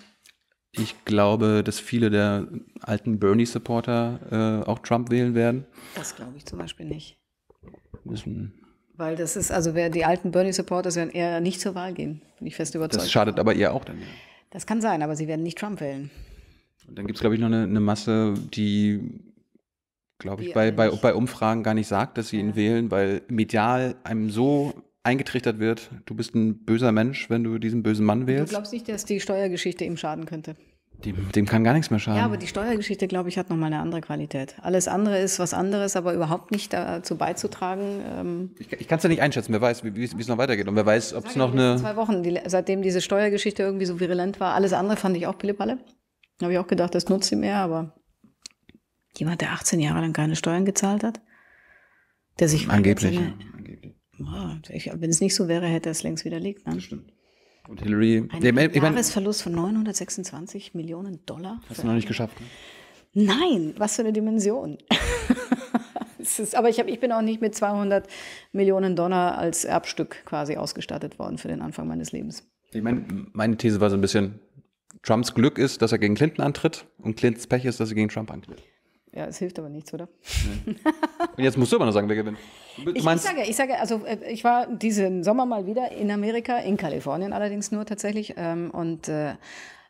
ich glaube, dass viele der alten Bernie-Supporter äh, auch Trump wählen werden. Das glaube ich zum Beispiel nicht. Müssen. Weil das ist, also wer die alten Bernie-Supporters werden eher nicht zur Wahl gehen, bin ich fest überzeugt. Das schadet aber ihr auch dann. Ja. Das kann sein, aber sie werden nicht Trump wählen. Und dann gibt es, glaube ich, noch eine, eine Masse, die, glaube ich, bei, bei, bei, Umfragen gar nicht sagt, dass sie ja. ihn wählen, weil medial einem so eingetrichtert wird, du bist ein böser Mensch, wenn du diesen bösen Mann wählst. Du glaubst nicht, dass die Steuergeschichte ihm schaden könnte. Dem, dem kann gar nichts mehr schaden. Ja, aber die Steuergeschichte, glaube ich, hat nochmal eine andere Qualität. Alles andere ist was anderes, aber überhaupt nicht dazu beizutragen. Ähm ich, ich kann es ja nicht einschätzen. Wer weiß, wie es noch weitergeht. Und wer weiß, ob es noch eine. Zwei Wochen, die, seitdem diese Steuergeschichte irgendwie so virulent war. Alles andere fand ich auch Pillepalle. Da habe ich auch gedacht, das nutzt ihm mehr, aber jemand, der 18 Jahre lang keine Steuern gezahlt hat, der sich. Angeblich. Oh, wenn es nicht so wäre, hätte er es längst widerlegt. Ne? Das stimmt. Und Hillary. Ein nee, ich mein, Jahresverlust von 926 Millionen Dollar. Hast du noch nicht geschafft. Ne? Nein, was für eine Dimension. ist, aber ich, hab, ich bin auch nicht mit 200 Millionen Dollar als Erbstück quasi ausgestattet worden für den Anfang meines Lebens. Ich meine, meine These war so ein bisschen, Trumps Glück ist, dass er gegen Clinton antritt und Clintons Pech ist, dass er gegen Trump antritt. Ja, es hilft aber nichts, oder? Nee. Und jetzt musst du aber noch sagen, wer gewinnt. Ich, ich, sage, ich sage, also äh, ich war diesen Sommer mal wieder in Amerika, in Kalifornien allerdings nur tatsächlich ähm, und äh,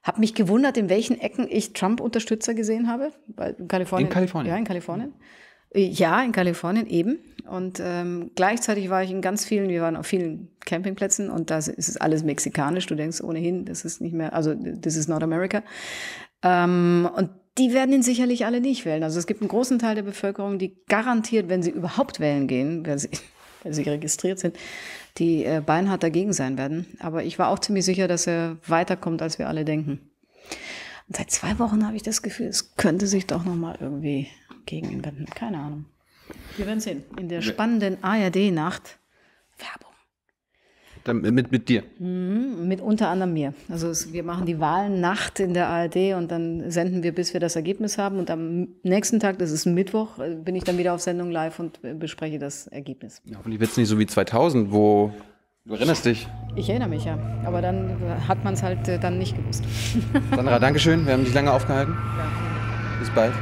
habe mich gewundert, in welchen Ecken ich Trump-Unterstützer gesehen habe. Weil in, Kalifornien, in Kalifornien. Ja, in Kalifornien. Äh, ja, in Kalifornien eben. Und ähm, gleichzeitig war ich in ganz vielen, wir waren auf vielen Campingplätzen und da ist es alles mexikanisch. Du denkst ohnehin, das ist nicht mehr, also das ist Nordamerika. Ähm, und die werden ihn sicherlich alle nicht wählen. Also es gibt einen großen Teil der Bevölkerung, die garantiert, wenn sie überhaupt wählen gehen, wenn sie, wenn sie registriert sind, die äh, beinhart dagegen sein werden. Aber ich war auch ziemlich sicher, dass er weiterkommt, als wir alle denken. Und seit zwei Wochen habe ich das Gefühl, es könnte sich doch nochmal irgendwie gegen ihn wenden. Keine Ahnung. Wir werden sehen. In der spannenden ARD-Nacht. Werbung. Mit, mit dir? Mhm, mit unter anderem mir. Also es, wir machen die Wahlnacht in der ARD und dann senden wir, bis wir das Ergebnis haben. Und am nächsten Tag, das ist Mittwoch, äh, bin ich dann wieder auf Sendung live und äh, bespreche das Ergebnis. Ja, hoffentlich wird es nicht so wie 2000, wo Du erinnerst dich? Ich erinnere mich ja, aber dann äh, hat man es halt dann nicht gewusst. Sandra, Dankeschön, wir haben dich lange aufgehalten. Ja. Bis bald.